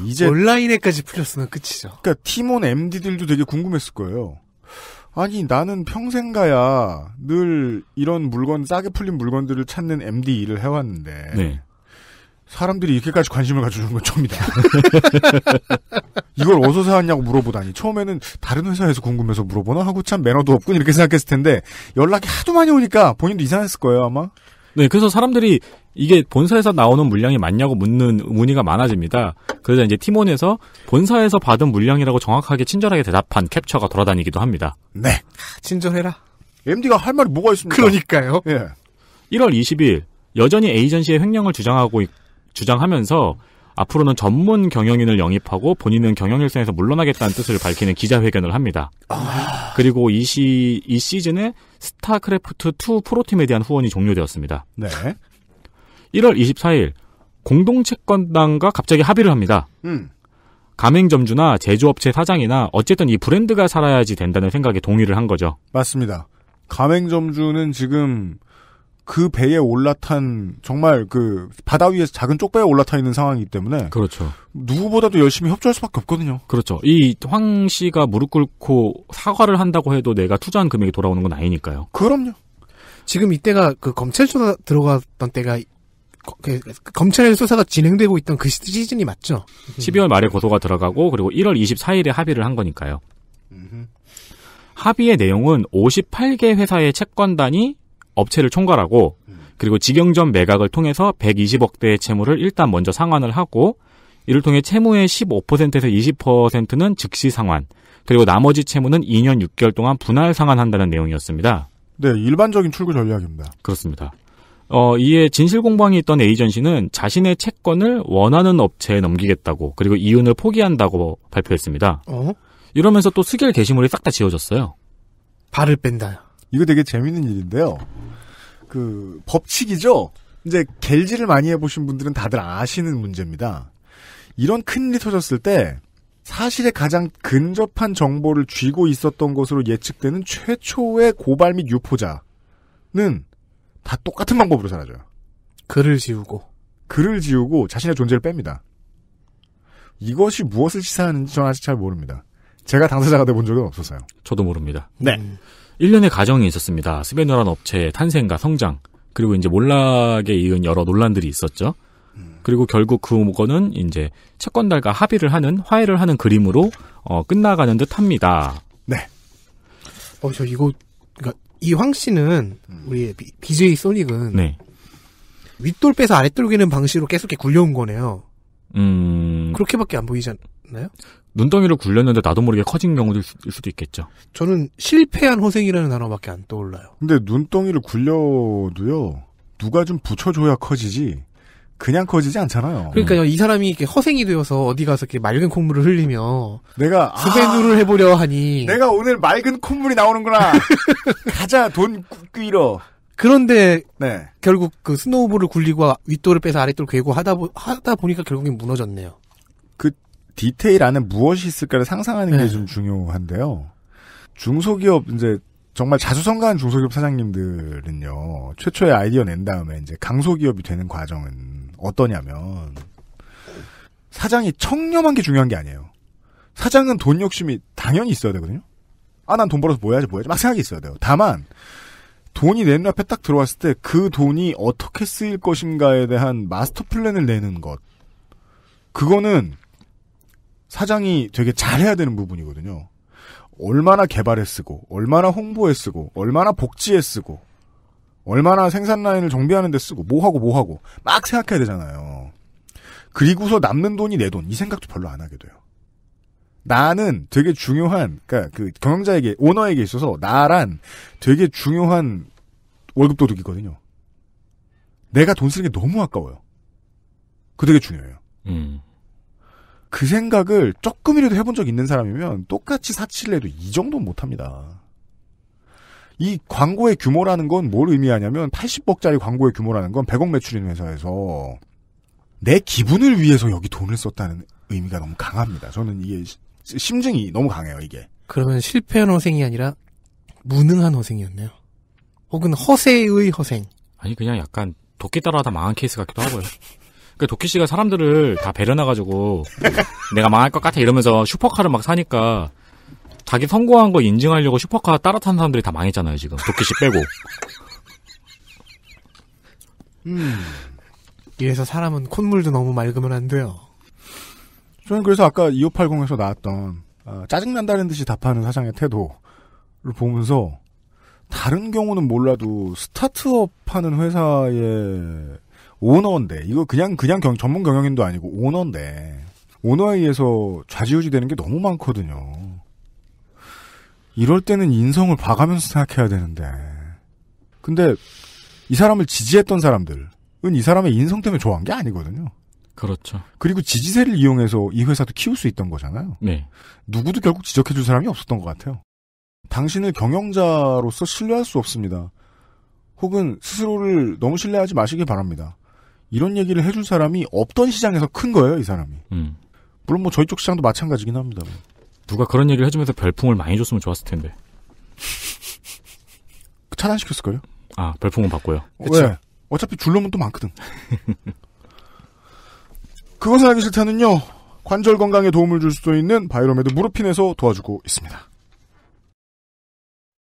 이제 온라인에까지 풀렸으면 끝이죠. 그러니까 티몬 MD들도 되게 궁금했을 거예요. 아니 나는 평생 가야 늘 이런 물건 싸게 풀린 물건들을 찾는 MD 일을 해왔는데 네. 사람들이 이렇게까지 관심을 가져주는 건 처음이다. 이걸 어디서 사왔냐고 물어보다니 처음에는 다른 회사에서 궁금해서 물어보나 하고 참 매너도 없군 이렇게 생각했을 텐데 연락이 하도 많이 오니까 본인도 이상했을 거예요 아마. 네, 그래서 사람들이 이게 본사에서 나오는 물량이 맞냐고 묻는 문의가 많아집니다. 그래서 이제 팀원에서 본사에서 받은 물량이라고 정확하게 친절하게 대답한 캡처가 돌아다니기도 합니다. 네. 아, 친절해라. MD가 할 말이 뭐가 있습니까? 그러니까요. 예. 1월 20일 여전히 에이전시의 횡령을 주장하고 주장하면서 앞으로는 전문 경영인을 영입하고 본인은 경영 일선에서 물러나겠다는 뜻을 밝히는 기자회견을 합니다. 아... 그리고 이, 시, 이 시즌에 스타크래프트 2 프로팀에 대한 후원이 종료되었습니다. 네. 1월 24일 공동채권당과 갑자기 합의를 합니다. 음. 가맹점주나 제조업체 사장이나 어쨌든 이 브랜드가 살아야지 된다는 생각에 동의를 한 거죠. 맞습니다. 가맹점주는 지금 그 배에 올라탄 정말 그 바다 위에서 작은 쪽배에 올라타 있는 상황이기 때문에 그렇죠. 누구보다도 열심히 협조할 수밖에 없거든요. 그렇죠. 이 황 씨가 무릎 꿇고 사과를 한다고 해도 내가 투자한 금액이 돌아오는 건 아니니까요. 그럼요. 지금 이때가 그 검찰 조사 들어갔던 때가 그 검찰의 수사가 진행되고 있던 그 시즌이 맞죠? 12월 음. 말에 고소가 들어가고 그리고 1월 24일에 합의를 한 거니까요. 합의의 내용은 58개 회사의 채권단이 업체를 총괄하고 음. 그리고 직영점 매각을 통해서 120억 대의 채무를 일단 먼저 상환을 하고 이를 통해 채무의 15%에서 20%는 즉시 상환 그리고 나머지 채무는 2년 6개월 동안 분할 상환한다는 내용이었습니다. 네, 일반적인 출구 전략입니다. 그렇습니다. 어, 이에 진실 공방이 있던 에이전시는 자신의 채권을 원하는 업체에 넘기겠다고 그리고 이윤을 포기한다고 발표했습니다. 어? 이러면서 또수겔 게시물이 싹 다 지워졌어요. 발을 뺀다. 이거 되게 재밌는 일인데요. 그 법칙이죠. 이제 갤지를 많이 해보신 분들은 다들 아시는 문제입니다. 이런 큰일이 터졌을 때 사실에 가장 근접한 정보를 쥐고 있었던 것으로 예측되는 최초의 고발 및 유포자는 다 똑같은 방법으로 사라져요. 글을 지우고 글을 지우고 자신의 존재를 뺍니다. 이것이 무엇을 시사하는지 저는 아직 잘 모릅니다. 제가 당사자가 돼 본 적은 없었어요. 저도 모릅니다. 네. 음. 1년의 과정이 있었습니다. 스베너란 업체의 탄생과 성장, 그리고 이제 몰락에 이은 여러 논란들이 있었죠. 그리고 결국 그거는 이제 채권달과 합의를 하는 화해를 하는 그림으로 어, 끝나가는 듯합니다. 네. 어저 이거 그니까 이황 씨는 우리 BJ 소닉은 네. 윗돌 빼서 아랫돌 기는 방식으로 계속 이렇게 굴려온 거네요. 음 그렇게밖에 안보이지않나요 눈덩이를 굴렸는데 나도 모르게 커진 경우도 있을 수도 있겠죠. 저는 실패한 호생이라는 단어밖에 안 떠올라요. 근데 눈덩이를 굴려도요. 누가 좀 붙여줘야 커지지. 그냥 커지지 않잖아요. 그러니까요. 음. 이 사람이 이렇게 허생이 되어서 어디 가서 이렇게 맑은 콧물을 흘리며 내가 수베누를 아, 해보려 하니 내가 오늘 맑은 콧물이 나오는구나. 가자 돈 꾸이러. 그런데 네. 결국 그 스노우볼을 굴리고 윗돌을 빼서 아랫돌 괴고 하다 보, 하다 보니까 결국엔 무너졌네요. 디테일 안에 무엇이 있을까를 상상하는 네. 게좀 중요한데요. 중소기업 이제 정말 자수성가한 중소기업 사장님들은요 최초의 아이디어 낸 다음에 이제 강소기업이 되는 과정은 어떠냐면 사장이 청렴한 게 중요한 게 아니에요. 사장은 돈 욕심이 당연히 있어야 되거든요. 아 난 돈 벌어서 뭐 해야지 뭐 해야지 막 생각이 있어야 돼요. 다만 돈이 내 눈앞에 딱 들어왔을 때 그 돈이 어떻게 쓰일 것인가에 대한 마스터 플랜을 내는 것 그거는 사장이 되게 잘해야 되는 부분이거든요. 얼마나 개발에 쓰고, 얼마나 홍보에 쓰고, 얼마나 복지에 쓰고, 얼마나 생산 라인을 정비하는 데 쓰고, 뭐하고 뭐하고, 막 생각해야 되잖아요. 그리고서 남는 돈이 내 돈, 이 생각도 별로 안 하게 돼요. 나는 되게 중요한, 그니까 그 경영자에게, 오너에게 있어서 나란 되게 중요한 월급 도둑이거든요. 내가 돈 쓰는 게 너무 아까워요. 그 되게 중요해요. 음. 그 생각을 조금이라도 해본 적 있는 사람이면 똑같이 사치를 해도 이 정도는 못합니다. 이 광고의 규모라는 건 뭘 의미하냐면 80억짜리 광고의 규모라는 건 100억 매출인 회사에서 내 기분을 위해서 여기 돈을 썼다는 의미가 너무 강합니다. 저는 이게 심증이 너무 강해요, 이게. 그러면 실패한 허생이 아니라 무능한 허생이었네요. 혹은 허세의 허생. 아니 그냥 약간 도끼 따라하다 망한 케이스 같기도 하고요. 그 도키 씨가 사람들을 다 배려나가지고 내가 망할 것 같아 이러면서 슈퍼카를 막 사니까 자기 성공한 거 인증하려고 슈퍼카 따라탄 사람들이 다 망했잖아요 지금 도키 씨 빼고. 음. 이래서 사람은 콧물도 너무 맑으면 안 돼요. 저는 그래서 아까 2580에서 나왔던 어, 짜증난다는 듯이 답하는 사장의 태도를 보면서 다른 경우는 몰라도 스타트업 하는 회사의 오너인데 이거 그냥 그냥 경, 전문 경영인도 아니고 오너인데 오너에 의해서 좌지우지 되는 게 너무 많거든요. 이럴 때는 인성을 봐가면서 생각해야 되는데 근데 이 사람을 지지했던 사람들은 이 사람의 인성 때문에 좋아한 게 아니거든요. 그렇죠. 그리고 지지세를 이용해서 이 회사도 키울 수 있던 거잖아요. 네. 누구도 결국 지적해줄 사람이 없었던 것 같아요. 당신을 경영자로서 신뢰할 수 없습니다. 혹은 스스로를 너무 신뢰하지 마시길 바랍니다. 이런 얘기를 해줄 사람이 없던 시장에서 큰 거예요, 이 사람이. 음. 물론 뭐 저희 쪽 시장도 마찬가지긴 합니다. 누가 그런 얘기를 해주면서 별풍을 많이 줬으면 좋았을 텐데. 그 차단시켰을 거요 아, 별풍은 받고요. 왜? 어, 예. 어차피 줄놈은 또 많거든. 그것을 하기 싫다는요. 관절 건강에 도움을 줄 수도 있는 바이로메드 무릎핀에서 도와주고 있습니다.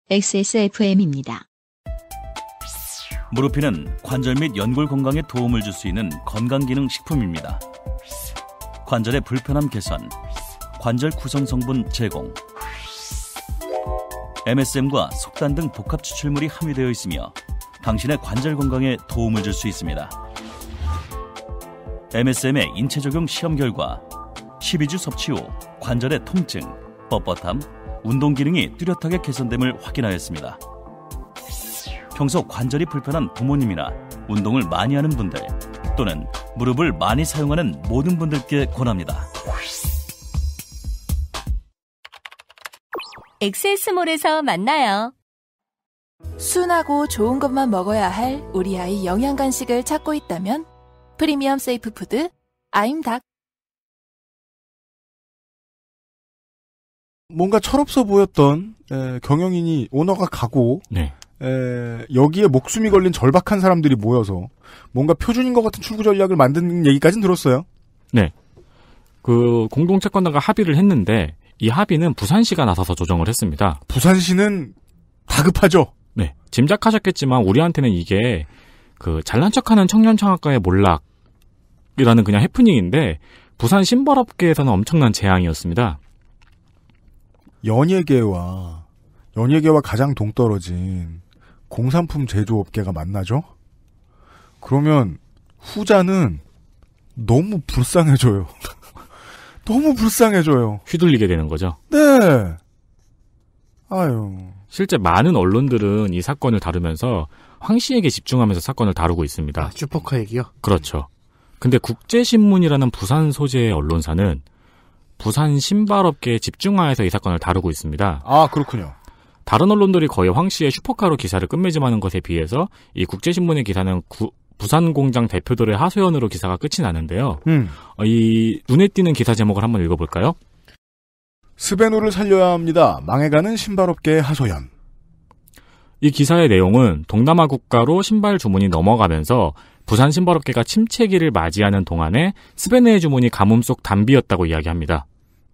XSFM입니다. 무릎피는 관절 및 연골 건강에 도움을 줄 수 있는 건강기능 식품입니다. 관절의 불편함 개선, 관절 구성 성분 제공, MSM과 속단 등 복합 추출물이 함유되어 있으며 당신의 관절 건강에 도움을 줄 수 있습니다. MSM의 인체 적용 시험 결과 12주 섭취 후 관절의 통증, 뻣뻣함, 운동 기능이 뚜렷하게 개선됨을 확인하였습니다. 평소 관절이 불편한 부모님이나 운동을 많이 하는 분들 또는 무릎을 많이 사용하는 모든 분들께 권합니다. 엑세스몰에서 만나요. 순하고 좋은 것만 먹어야 할 우리 아이 영양 간식을 찾고 있다면 프리미엄 세이프 푸드 아임닭 뭔가 철없어 보였던 경영인이 오너가 가고 네. 에, 여기에 목숨이 걸린 절박한 사람들이 모여서 뭔가 표준인 것 같은 출구 전략을 만든 얘기까지는 들었어요. 네. 그공동채권단과 합의를 했는데 이 합의는 부산시가 나서서 조정을 했습니다. 부산시는 다급하죠. 네. 짐작하셨겠지만 우리한테는 이게 그 잘난 척하는 청년 창학가의 몰락이라는 그냥 해프닝인데 부산 신벌업계에서는 엄청난 재앙이었습니다. 연예계와 연예계와 가장 동떨어진 공산품 제조업계가 만나죠? 그러면 후자는 너무 불쌍해져요. 너무 불쌍해져요. 휘둘리게 되는 거죠? 네. 아유. 실제 많은 언론들은 이 사건을 다루면서 황 씨에게 집중하면서 사건을 다루고 있습니다. 아, 슈퍼카 얘기요? 그렇죠. 근데 국제신문이라는 부산 소재의 언론사는 부산 신발업계에 집중하여서 이 사건을 다루고 있습니다. 아, 그렇군요. 다른 언론들이 거의 황 씨의 슈퍼카로 기사를 끝맺음하는 것에 비해서 이 국제신문의 기사는 구, 부산 공장 대표들의 하소연으로 기사가 끝이 나는데요. 음. 어, 이 눈에 띄는 기사 제목을 한번 읽어볼까요? 스베누를 살려야 합니다. 망해가는 신발업계의 하소연. 이 기사의 내용은 동남아 국가로 신발 주문이 넘어가면서 부산 신발업계가 침체기를 맞이하는 동안에 스베네의 주문이 가뭄 속 담비였다고 이야기합니다.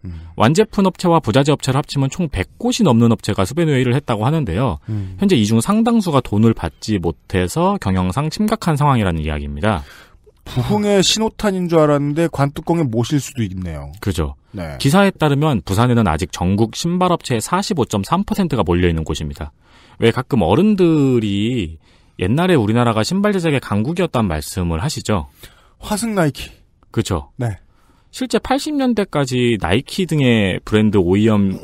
음. 완제품 업체와 부자재 업체를 합치면 총 100곳이 넘는 업체가 수배회의를 했다고 하는데요. 음. 현재 이 중 상당수가 돈을 받지 못해서 경영상 심각한 상황이라는 이야기입니다. 부흥의 음. 신호탄인 줄 알았는데 관뚜껑에 모실 수도 있네요. 그죠. 네. 기사에 따르면 부산에는 아직 전국 신발업체의 45.3%가 몰려있는 곳입니다. 왜 가끔 어른들이 옛날에 우리나라가 신발 제작의 강국이었다는 말씀을 하시죠? 화승 나이키. 그죠 네. 실제 80년대까지 나이키 등의 브랜드 OEM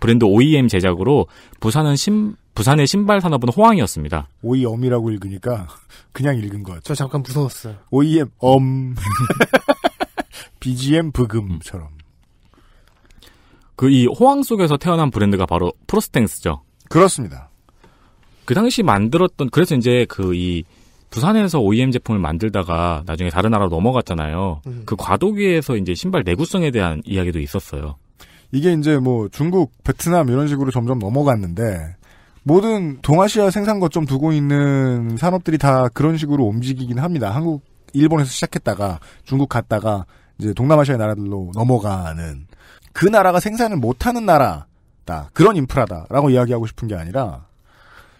브랜드 OEM 제작으로 부산은 신 부산의 신발 산업은 호황이었습니다. OEM이라고 읽으니까 그냥 읽은 것. 저 잠깐 무서웠어요. OEM 엄 BGM 브금처럼. 그 이 호황 속에서 태어난 브랜드가 바로 프로스탱스죠. 그렇습니다. 그 당시 만들었던 그래서 이제 그이 부산에서 OEM 제품을 만들다가 나중에 다른 나라로 넘어갔잖아요. 음. 그 과도기에서 이제 신발 내구성에 대한 이야기도 있었어요. 이게 이제 뭐 중국, 베트남 이런 식으로 점점 넘어갔는데 모든 동아시아 생산 거점 두고 있는 산업들이 다 그런 식으로 움직이긴 합니다. 한국, 일본에서 시작했다가 중국 갔다가 이제 동남아시아 의 나라들로 넘어가는 그 나라가 생산을 못하는 나라다 그런 인프라다라고 이야기하고 싶은 게 아니라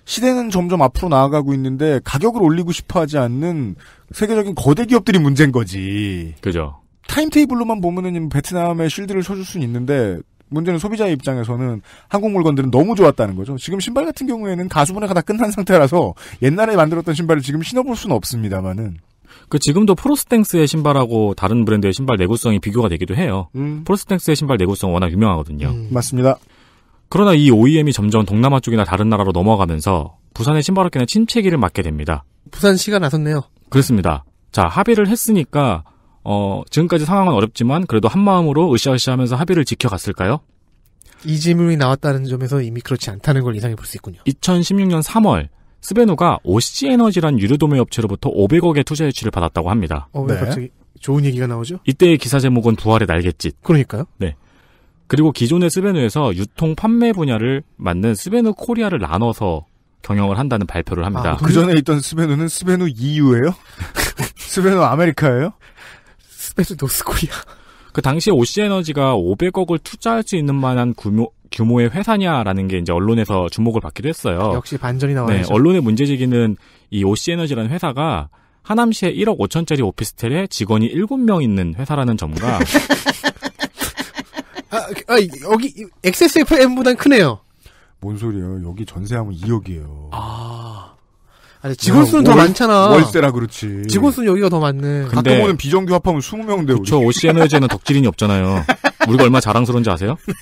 시대는 점점 앞으로 나아가고 있는데 가격을 올리고 싶어 하지 않는 세계적인 거대 기업들이 문제인 거지. 그죠. 타임테이블로만 보면은 베트남의 쉴드를 쳐줄 수는 있는데 문제는 소비자 의 입장에서는 한국 물건들은 너무 좋았다는 거죠. 지금 신발 같은 경우에는 가수분해가 다 끝난 상태라서 옛날에 만들었던 신발을 지금 신어볼 수는 없습니다만은. 그 지금도 프로스탱스의 신발하고 다른 브랜드의 신발 내구성이 비교가 되기도 해요. 음. 프로스탱스의 신발 내구성 워낙 유명하거든요. 음, 맞습니다. 그러나 이 OEM이 점점 동남아 쪽이나 다른 나라로 넘어가면서 부산의 신발업계는 침체기를 맞게 됩니다. 부산시가 나섰네요. 그렇습니다. 자, 합의를 했으니까 어, 지금까지 상황은 어렵지만 그래도 한 마음으로 으쌰으쌰하면서 합의를 지켜갔을까요? 이 질문이 나왔다는 점에서 이미 그렇지 않다는 걸이상해볼 수 있군요. 2016년 3월 스베누가 OC 에너지란 유료 도매 업체로부터 500억의 투자 유치를 받았다고 합니다. 어, 왜 네. 갑자기 좋은 얘기가 나오죠? 이때의 기사 제목은 부활의 날갯짓. 그러니까요. 네. 그리고 기존의 스베누에서 유통 판매 분야를 맡는 스베누 코리아를 나눠서 경영을 한다는 발표를 합니다. 아, 그 전에 있던 스베누는 스베누 EU예요? 스베누 아메리카예요? 스베누 노스코리아. 그 당시에 오씨 에너지가 500억을 투자할 수 있는 만한 규모, 규모의 회사냐라는 게 이제 언론에서 주목을 받기도 했어요. 역시 반전이 나와요. 네, 언론의 문제제기는 이 오씨 에너지라는 회사가 하남시에 1억 5천짜리 오피스텔에 직원이 7명 있는 회사라는 점과 아, 아 여기 XSFM보단 크네요. 뭔소리예 여기 전세하면 2억이에요. 아. 아니, 직원 수는 야, 더 많잖아. 월세라 그렇지. 직원 수는 여기가 더 많네. 가끔 오는 비정규 합하면 20명 돼요. 그 OCM 회제는 덕질인이 없잖아요. 우리가 얼마나 자랑스러운지 아세요?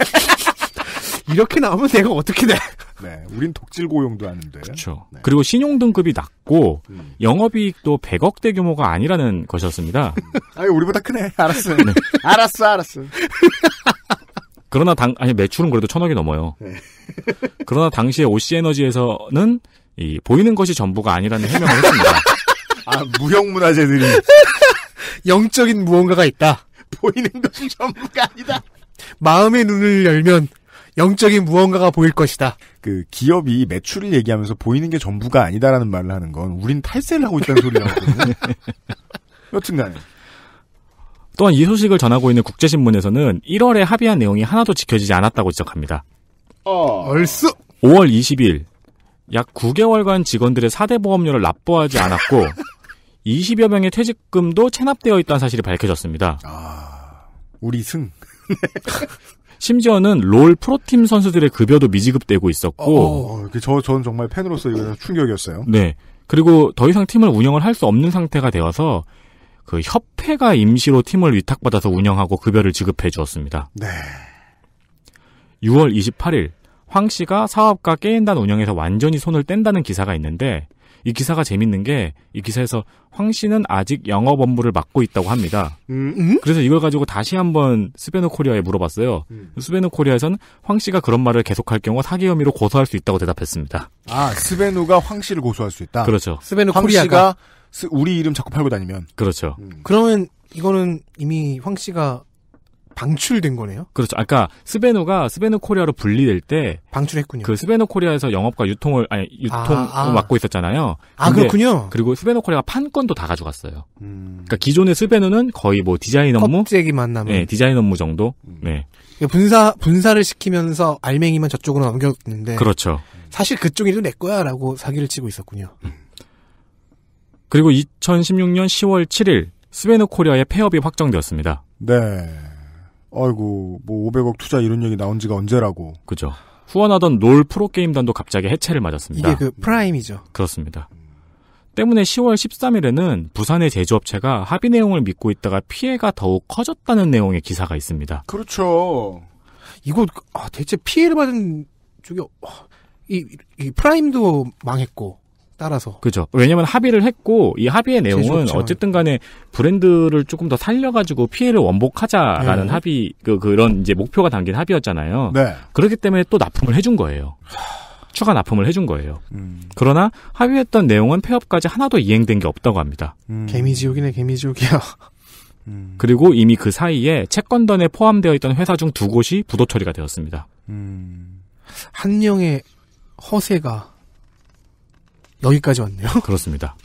이렇게 나오면 내가 어떻게 돼? 네, 우린 독질 고용도 하는데. 그렇죠. 네. 그리고 신용 등급이 낮고 음. 영업이익도 100억대 규모가 아니라는 것이었습니다. 아, 우리보다 크네. 알았어. 네. 알았어, 알았어. 그러나 당 아니 매출은 그래도 천억이 넘어요. 네. 그러나 당시에 OC 에너지에서는 이 보이는 것이 전부가 아니라는 해명을 했습니다. 아 무형 문화재들이 영적인 무언가가 있다. 보이는 것이 전부가 아니다. 마음의 눈을 열면 영적인 무언가가 보일 것이다. 그 기업이 매출을 얘기하면서 보이는 게 전부가 아니다라는 말을 하는 건 우린 탈세를 하고 있다는 소리라고 거든요 여튼간에 또한 이 소식을 전하고 있는 국제신문에서는 1월에 합의한 내용이 하나도 지켜지지 않았다고 지적합니다. 어. 얼쑤! 5월 20일, 약 9개월간 직원들의 4대 보험료를 납부하지 않았고, 20여 명의 퇴직금도 체납되어 있다는 사실이 밝혀졌습니다. 아, 우리 승. 심지어는 롤 프로팀 선수들의 급여도 미지급되고 있었고, 어, 어, 어, 저, 저는 정말 팬으로서 이거 충격이었어요. 네. 그리고 더 이상 팀을 운영을 할 수 없는 상태가 되어서 그 협회가 임시로 팀을 위탁받아서 운영하고 급여를 지급해 주었습니다. 네. 6월 28일 황 씨가 사업가 게임단 운영에서 완전히 손을 뗀다는 기사가 있는데 이 기사가 재밌는 게 이 기사에서 황 씨는 아직 영업 업무를 맡고 있다고 합니다. 음, 음? 그래서 이걸 가지고 다시 한번 스베누 코리아에 물어봤어요. 음. 스베누 코리아에서는 황 씨가 그런 말을 계속할 경우 사기 혐의로 고소할 수 있다고 대답했습니다. 아스베누가황 씨를 고소할 수 있다. 그렇죠. 스베누 코리아가 씨가 우리 이름 자꾸 팔고 다니면. 그렇죠. 음. 그러면 이거는 이미 황 씨가 방출된 거네요? 그렇죠. 아까 스베노가 스베노 코리아로 분리될 때 방출했군요. 그 스베노 코리아에서 영업과 유통을 아니 유통 아, 아. 맡고 있었잖아요. 아 그렇군요. 그리고 스베노 코리아가 판권도 다 가져갔어요. 음. 그러니까 기존의 스베노는 거의 뭐 디자인 업무, 껍데기만 남은 네, 디자인 업무 정도. 음. 네. 분사 분사를 시키면서 알맹이만 저쪽으로 넘겼는데 그렇죠. 사실 그쪽이 도내 거야라고 사기를 치고 있었군요. 음. 그리고 2016년 10월 7일 스웨노 코리아의 폐업이 확정되었습니다. 네. 아이고, 뭐 500억 투자 이런 얘기 나온 지가 언제라고. 그죠. 후원하던 롤 프로게임단도 갑자기 해체를 맞았습니다. 이게 그 프라임이죠. 그렇습니다. 때문에 10월 13일에는 부산의 제조업체가 합의 내용을 믿고 있다가 피해가 더욱 커졌다는 내용의 기사가 있습니다. 그렇죠. 이거 아, 대체 피해를 받은 쪽이 어, 이, 이 프라임도 망했고 따라서. 그죠. 왜냐면 합의를 했고 이 합의의 내용은 어쨌든 간에 브랜드를 조금 더 살려가지고 피해를 원복하자라는 네. 합의 그 그런 이제 목표가 담긴 합의였잖아요. 네. 그렇기 때문에 또 납품을 해준 거예요. 추가 납품을 해준 거예요. 음. 그러나 합의했던 내용은 폐업까지 하나도 이행된 게 없다고 합니다. 음. 개미지옥이네 개미지옥이야. 음. 그리고 이미 그 사이에 채권단에 포함되어 있던 회사 중 두 곳이 부도 처리가 되었습니다. 음. 한 명의 허세가 여기까지 왔네요. 그렇습니다.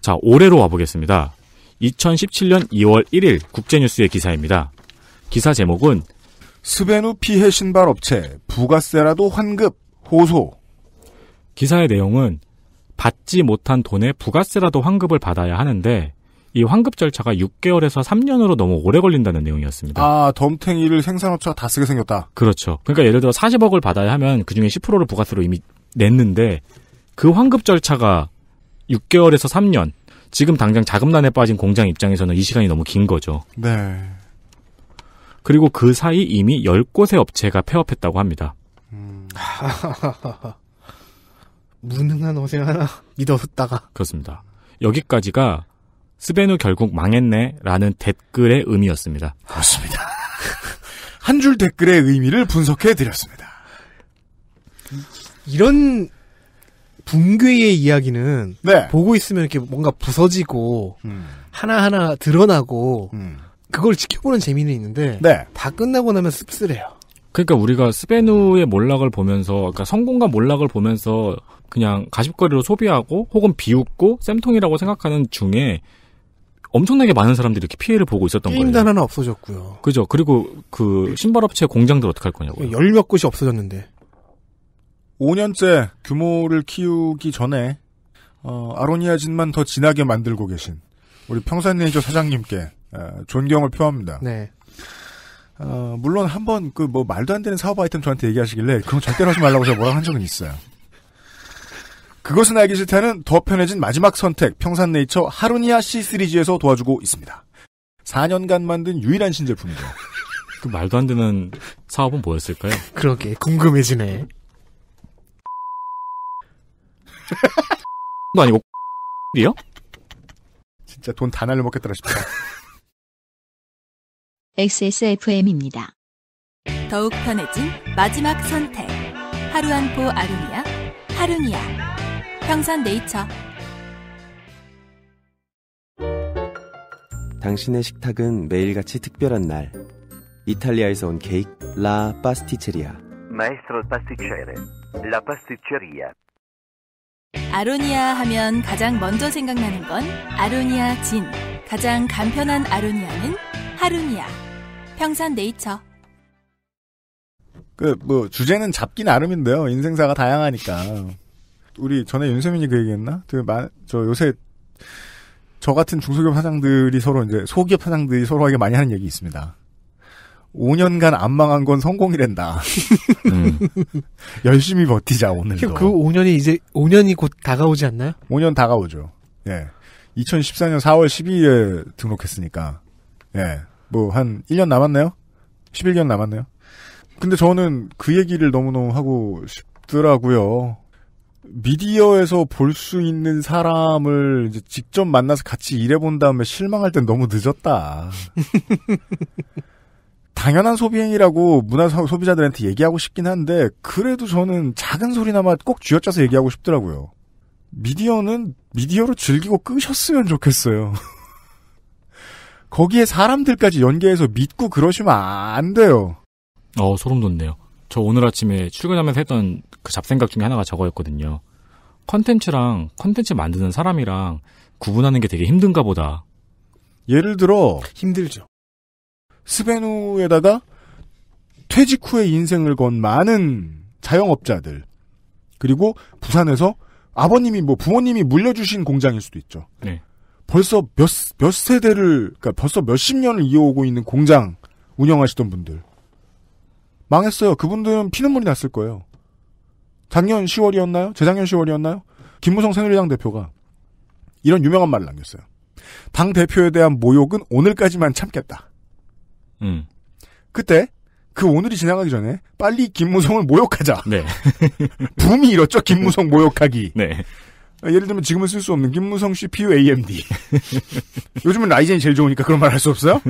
자, 올해로 와보겠습니다. 2017년 2월 1일 국제뉴스의 기사입니다. 기사 제목은 스베누 피해 신발 업체 부가세라도 환급 호소. 기사의 내용은 받지 못한 돈의 부가세라도 환급을 받아야 하는데 이 환급 절차가 6개월에서 3년으로 너무 오래 걸린다는 내용이었습니다. 아, 덤탱이를 생산업체가 다 쓰게 생겼다. 그렇죠. 그러니까 예를 들어 40억을 받아야 하면 그중에 10%를 부가세로 이미 냈는데 그 환급 절차가 6개월에서 3년, 지금 당장 자금난에 빠진 공장 입장에서는 이 시간이 너무 긴 거죠. 네. 그리고 그 사이 이미 10곳의 업체가 폐업했다고 합니다. 음. 무능한 어제 하나 믿었다가. 그렇습니다. 여기까지가 스베누 결국 망했네 라는 댓글의 의미였습니다. 그렇습니다. 한 줄 댓글의 의미를 분석해 드렸습니다. 이런 붕괴의 이야기는 네. 보고 있으면 이렇게 뭔가 부서지고 음. 하나하나 드러나고 음. 그걸 지켜보는 재미는 있는데 네. 다 끝나고 나면 씁쓸해요. 그러니까 우리가 스베누의 몰락을 보면서 그러니까 성공과 몰락을 보면서 그냥 가십거리로 소비하고 혹은 비웃고 쌤통이라고 생각하는 중에 엄청나게 많은 사람들이 이렇게 피해를 보고 있었던 거예요. 임단 하나 없어졌고요. 그죠. 그리고 그 신발업체 공장들 어떻게 할 거냐고요. 열 몇 곳이 없어졌는데. 5년째 규모를 키우기 전에 어, 아로니아진만 더 진하게 만들고 계신 우리 평산네이처 사장님께 어, 존경을 표합니다. 네. 어, 물론 한번 그 뭐 말도 안 되는 사업 아이템 저한테 얘기하시길래 그런 절대로 하지 말라고 제가 뭐라고 한 적은 있어요. 그것은 알기 싫다는 더 편해진 마지막 선택 평산네이처 하루니아 C 시리즈에서 도와주고 있습니다. 4년간 만든 유일한 신제품이죠. 그 말도 안 되는 사업은 뭐였을까요? 그러게 궁금해지네. 도 아니고 이요? 진짜 돈 다 날려먹겠더라 싶다. XSFM입니다. 더욱 편해진 마지막 선택. 하루 한포 아루니아. 하루니아. 평산네이처. 당신의 식탁은 매일같이 특별한 날. 이탈리아에서 온 케이크 라 파스티체리아. 마에스트로 파스티체레. 라 파스티체리아. 아로니아 하면 가장 먼저 생각나는 건 아로니아 진. 가장 간편한 아로니아는 하루니아. 평산 네이처. 그, 뭐, 주제는 잡기 나름인데요. 인생사가 다양하니까. 우리 전에 윤세민이 그 얘기했나? 그, 마, 저 요새, 저 같은 중소기업 사장들이 서로 이제 소기업 사장들이 서로에게 많이 하는 얘기 있습니다. 5년간 안 망한 건 성공이란다. 음. 열심히 버티자 오늘도. 그 5년이 이제 5년이 곧 다가오지 않나요? 5년 다가오죠. 예. 2014년 4월 12일에 등록했으니까 예. 뭐 한 1년 남았나요? 11년 남았나요 근데 저는 그 얘기를 너무너무 하고 싶더라고요. 미디어에서 볼 수 있는 사람을 직접 만나서 같이 일해본 다음에 실망할 땐 너무 늦었다. 당연한 소비 행위라고 문화 소비자들한테 얘기하고 싶긴 한데 그래도 저는 작은 소리나마 꼭 쥐어짜서 얘기하고 싶더라고요. 미디어는 미디어로 즐기고 끄셨으면 좋겠어요. 거기에 사람들까지 연계해서 믿고 그러시면 안 돼요. 어, 소름 돋네요. 저 오늘 아침에 출근하면서 했던 그 잡생각 중에 하나가 저거였거든요. 컨텐츠랑 컨텐츠 만드는 사람이랑 구분하는 게 되게 힘든가 보다. 예를 들어 힘들죠. 스베누에다가 퇴직 후에 인생을 건 많은 자영업자들 그리고 부산에서 아버님이 뭐 부모님이 물려주신 공장일 수도 있죠. 네. 벌써 몇, 몇 세대를, 그러니까 벌써 몇십 년을 이어오고 있는 공장 운영하시던 분들. 망했어요. 그분들은 피눈물이 났을 거예요. 작년 10월이었나요? 재작년 10월이었나요? 김무성 새누리당 대표가 이런 유명한 말을 남겼어요. 당 대표에 대한 모욕은 오늘까지만 참겠다. 음. 그때 그 오늘이 지나가기 전에 빨리 김무성을 모욕하자. 네. 붐이 이렇죠. 김무성 모욕하기. 네. 예를 들면 지금은 쓸 수 없는 김무성 CPU AMD. 요즘은 라이젠이 제일 좋으니까 그런 말 할 수 없어요?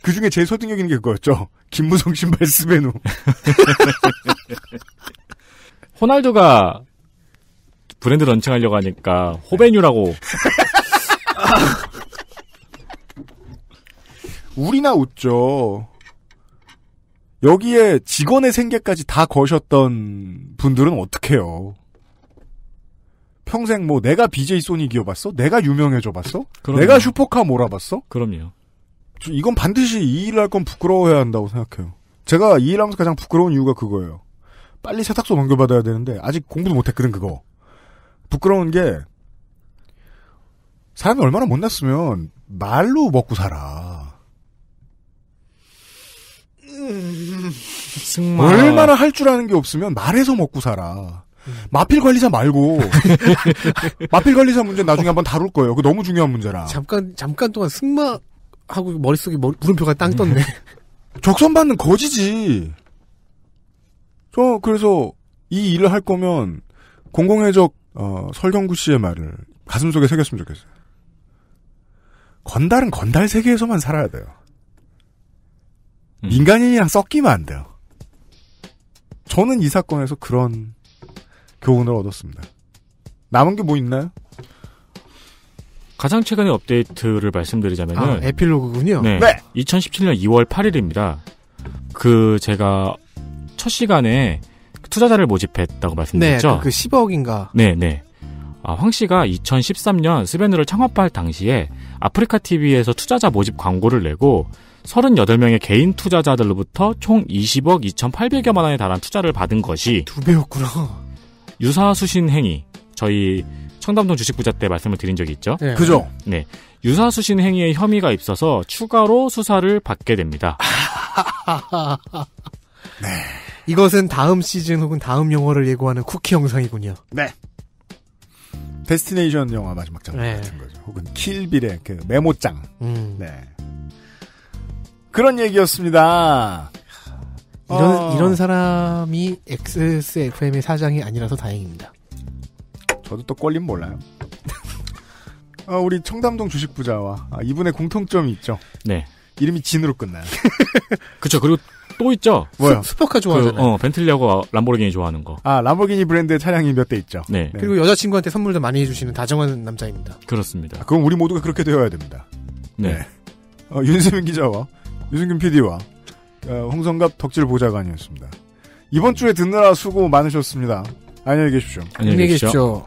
그 중에 제일 소득력 있는 게 그거였죠. 김무성 신발 스베누. 호날두가 브랜드 런칭하려고 하니까 호베뉴라고 우리나 웃죠. 여기에 직원의 생계까지 다 거셨던 분들은 어떡해요. 평생 뭐 내가 BJ 소니 기어봤어? 내가 유명해져 봤어? 내가 슈퍼카 몰아봤어? 그럼요. 이건 반드시 이 일을 할 건 부끄러워해야 한다고 생각해요. 제가 이 일하면서 가장 부끄러운 이유가 그거예요. 빨리 세탁소 넘겨받아야 되는데 아직 공부도 못했거든 그거. 부끄러운 게 사람이 얼마나 못났으면 말로 먹고 살아. 승마. 얼마나 할 줄 아는 게 없으면 말해서 먹고 살아. 마필 관리사 말고 마필 관리사 문제 나중에 한번 다룰 거예요. 그 너무 중요한 문제라. 잠깐 잠깐 동안 승마 하고 머릿속에 머리, 뭐 물음표가 땅 떴네. 적선 받는 거지지. 저 그래서 이 일을 할 거면 공공의적 어, 설경구 씨의 말을 가슴속에 새겼으면 좋겠어요. 건달은 건달 세계에서만 살아야 돼요. 음. 민간인이랑 섞이면 안 돼요. 저는 이 사건에서 그런 교훈을 얻었습니다. 남은 게 뭐 있나요? 가장 최근의 업데이트를 말씀드리자면 아, 에필로그군요. 네, 네. 2017년 2월 8일입니다. 그 제가 첫 시간에 그 투자자를 모집했다고 말씀드렸죠. 네, 그 10억인가. 그 네, 네. 아, 황 씨가 2013년 스벤으로 창업할 당시에 아프리카 TV에서 투자자 모집 광고를 내고 38명의 개인 투자자들로부터 총 20억 2,800여만 원에 달한 투자를 받은 것이 두 배였구나. 유사 수신 행위. 저희 청담동 주식부자 때 말씀을 드린 적이 있죠. 네. 그죠? 네. 유사 수신 행위의 혐의가 있어서 추가로 수사를 받게 됩니다. 네. 이것은 다음 시즌 혹은 다음 영화를 예고하는 쿠키 영상이군요. 네. 데스티네이션 영화 마지막 장면 네. 같은 거죠. 혹은 킬빌의 그 메모장. 음. 네. 그런 얘기였습니다. 이런, 어. 이런 사람이 XSFM의 사장이 아니라서 다행입니다. 저도 또 꼴림 몰라요. 어, 우리 청담동 주식부자와 아, 이분의 공통점이 있죠. 네. 이름이 진으로 끝나요. 그쵸. 그리고 또 있죠. 뭐요? 슈퍼카 좋아하는아 그, 어, 벤틀리하고 람보르기니 좋아하는 거. 아, 람보르기니 브랜드의 차량이 몇 대 있죠. 네. 네. 그리고 여자친구한테 선물도 많이 해주시는 다정한 남자입니다. 그렇습니다. 아, 그럼 우리 모두가 그렇게 되어야 됩니다. 네. 네. 어, 윤세민 기자와 유승균 PD와 어, 홍성갑 덕질 보좌관이었습니다. 이번 주에 듣느라 수고 많으셨습니다. 안녕히 계십시오. 안녕히 계십시오.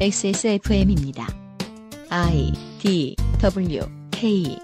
XSFM입니다. I D W K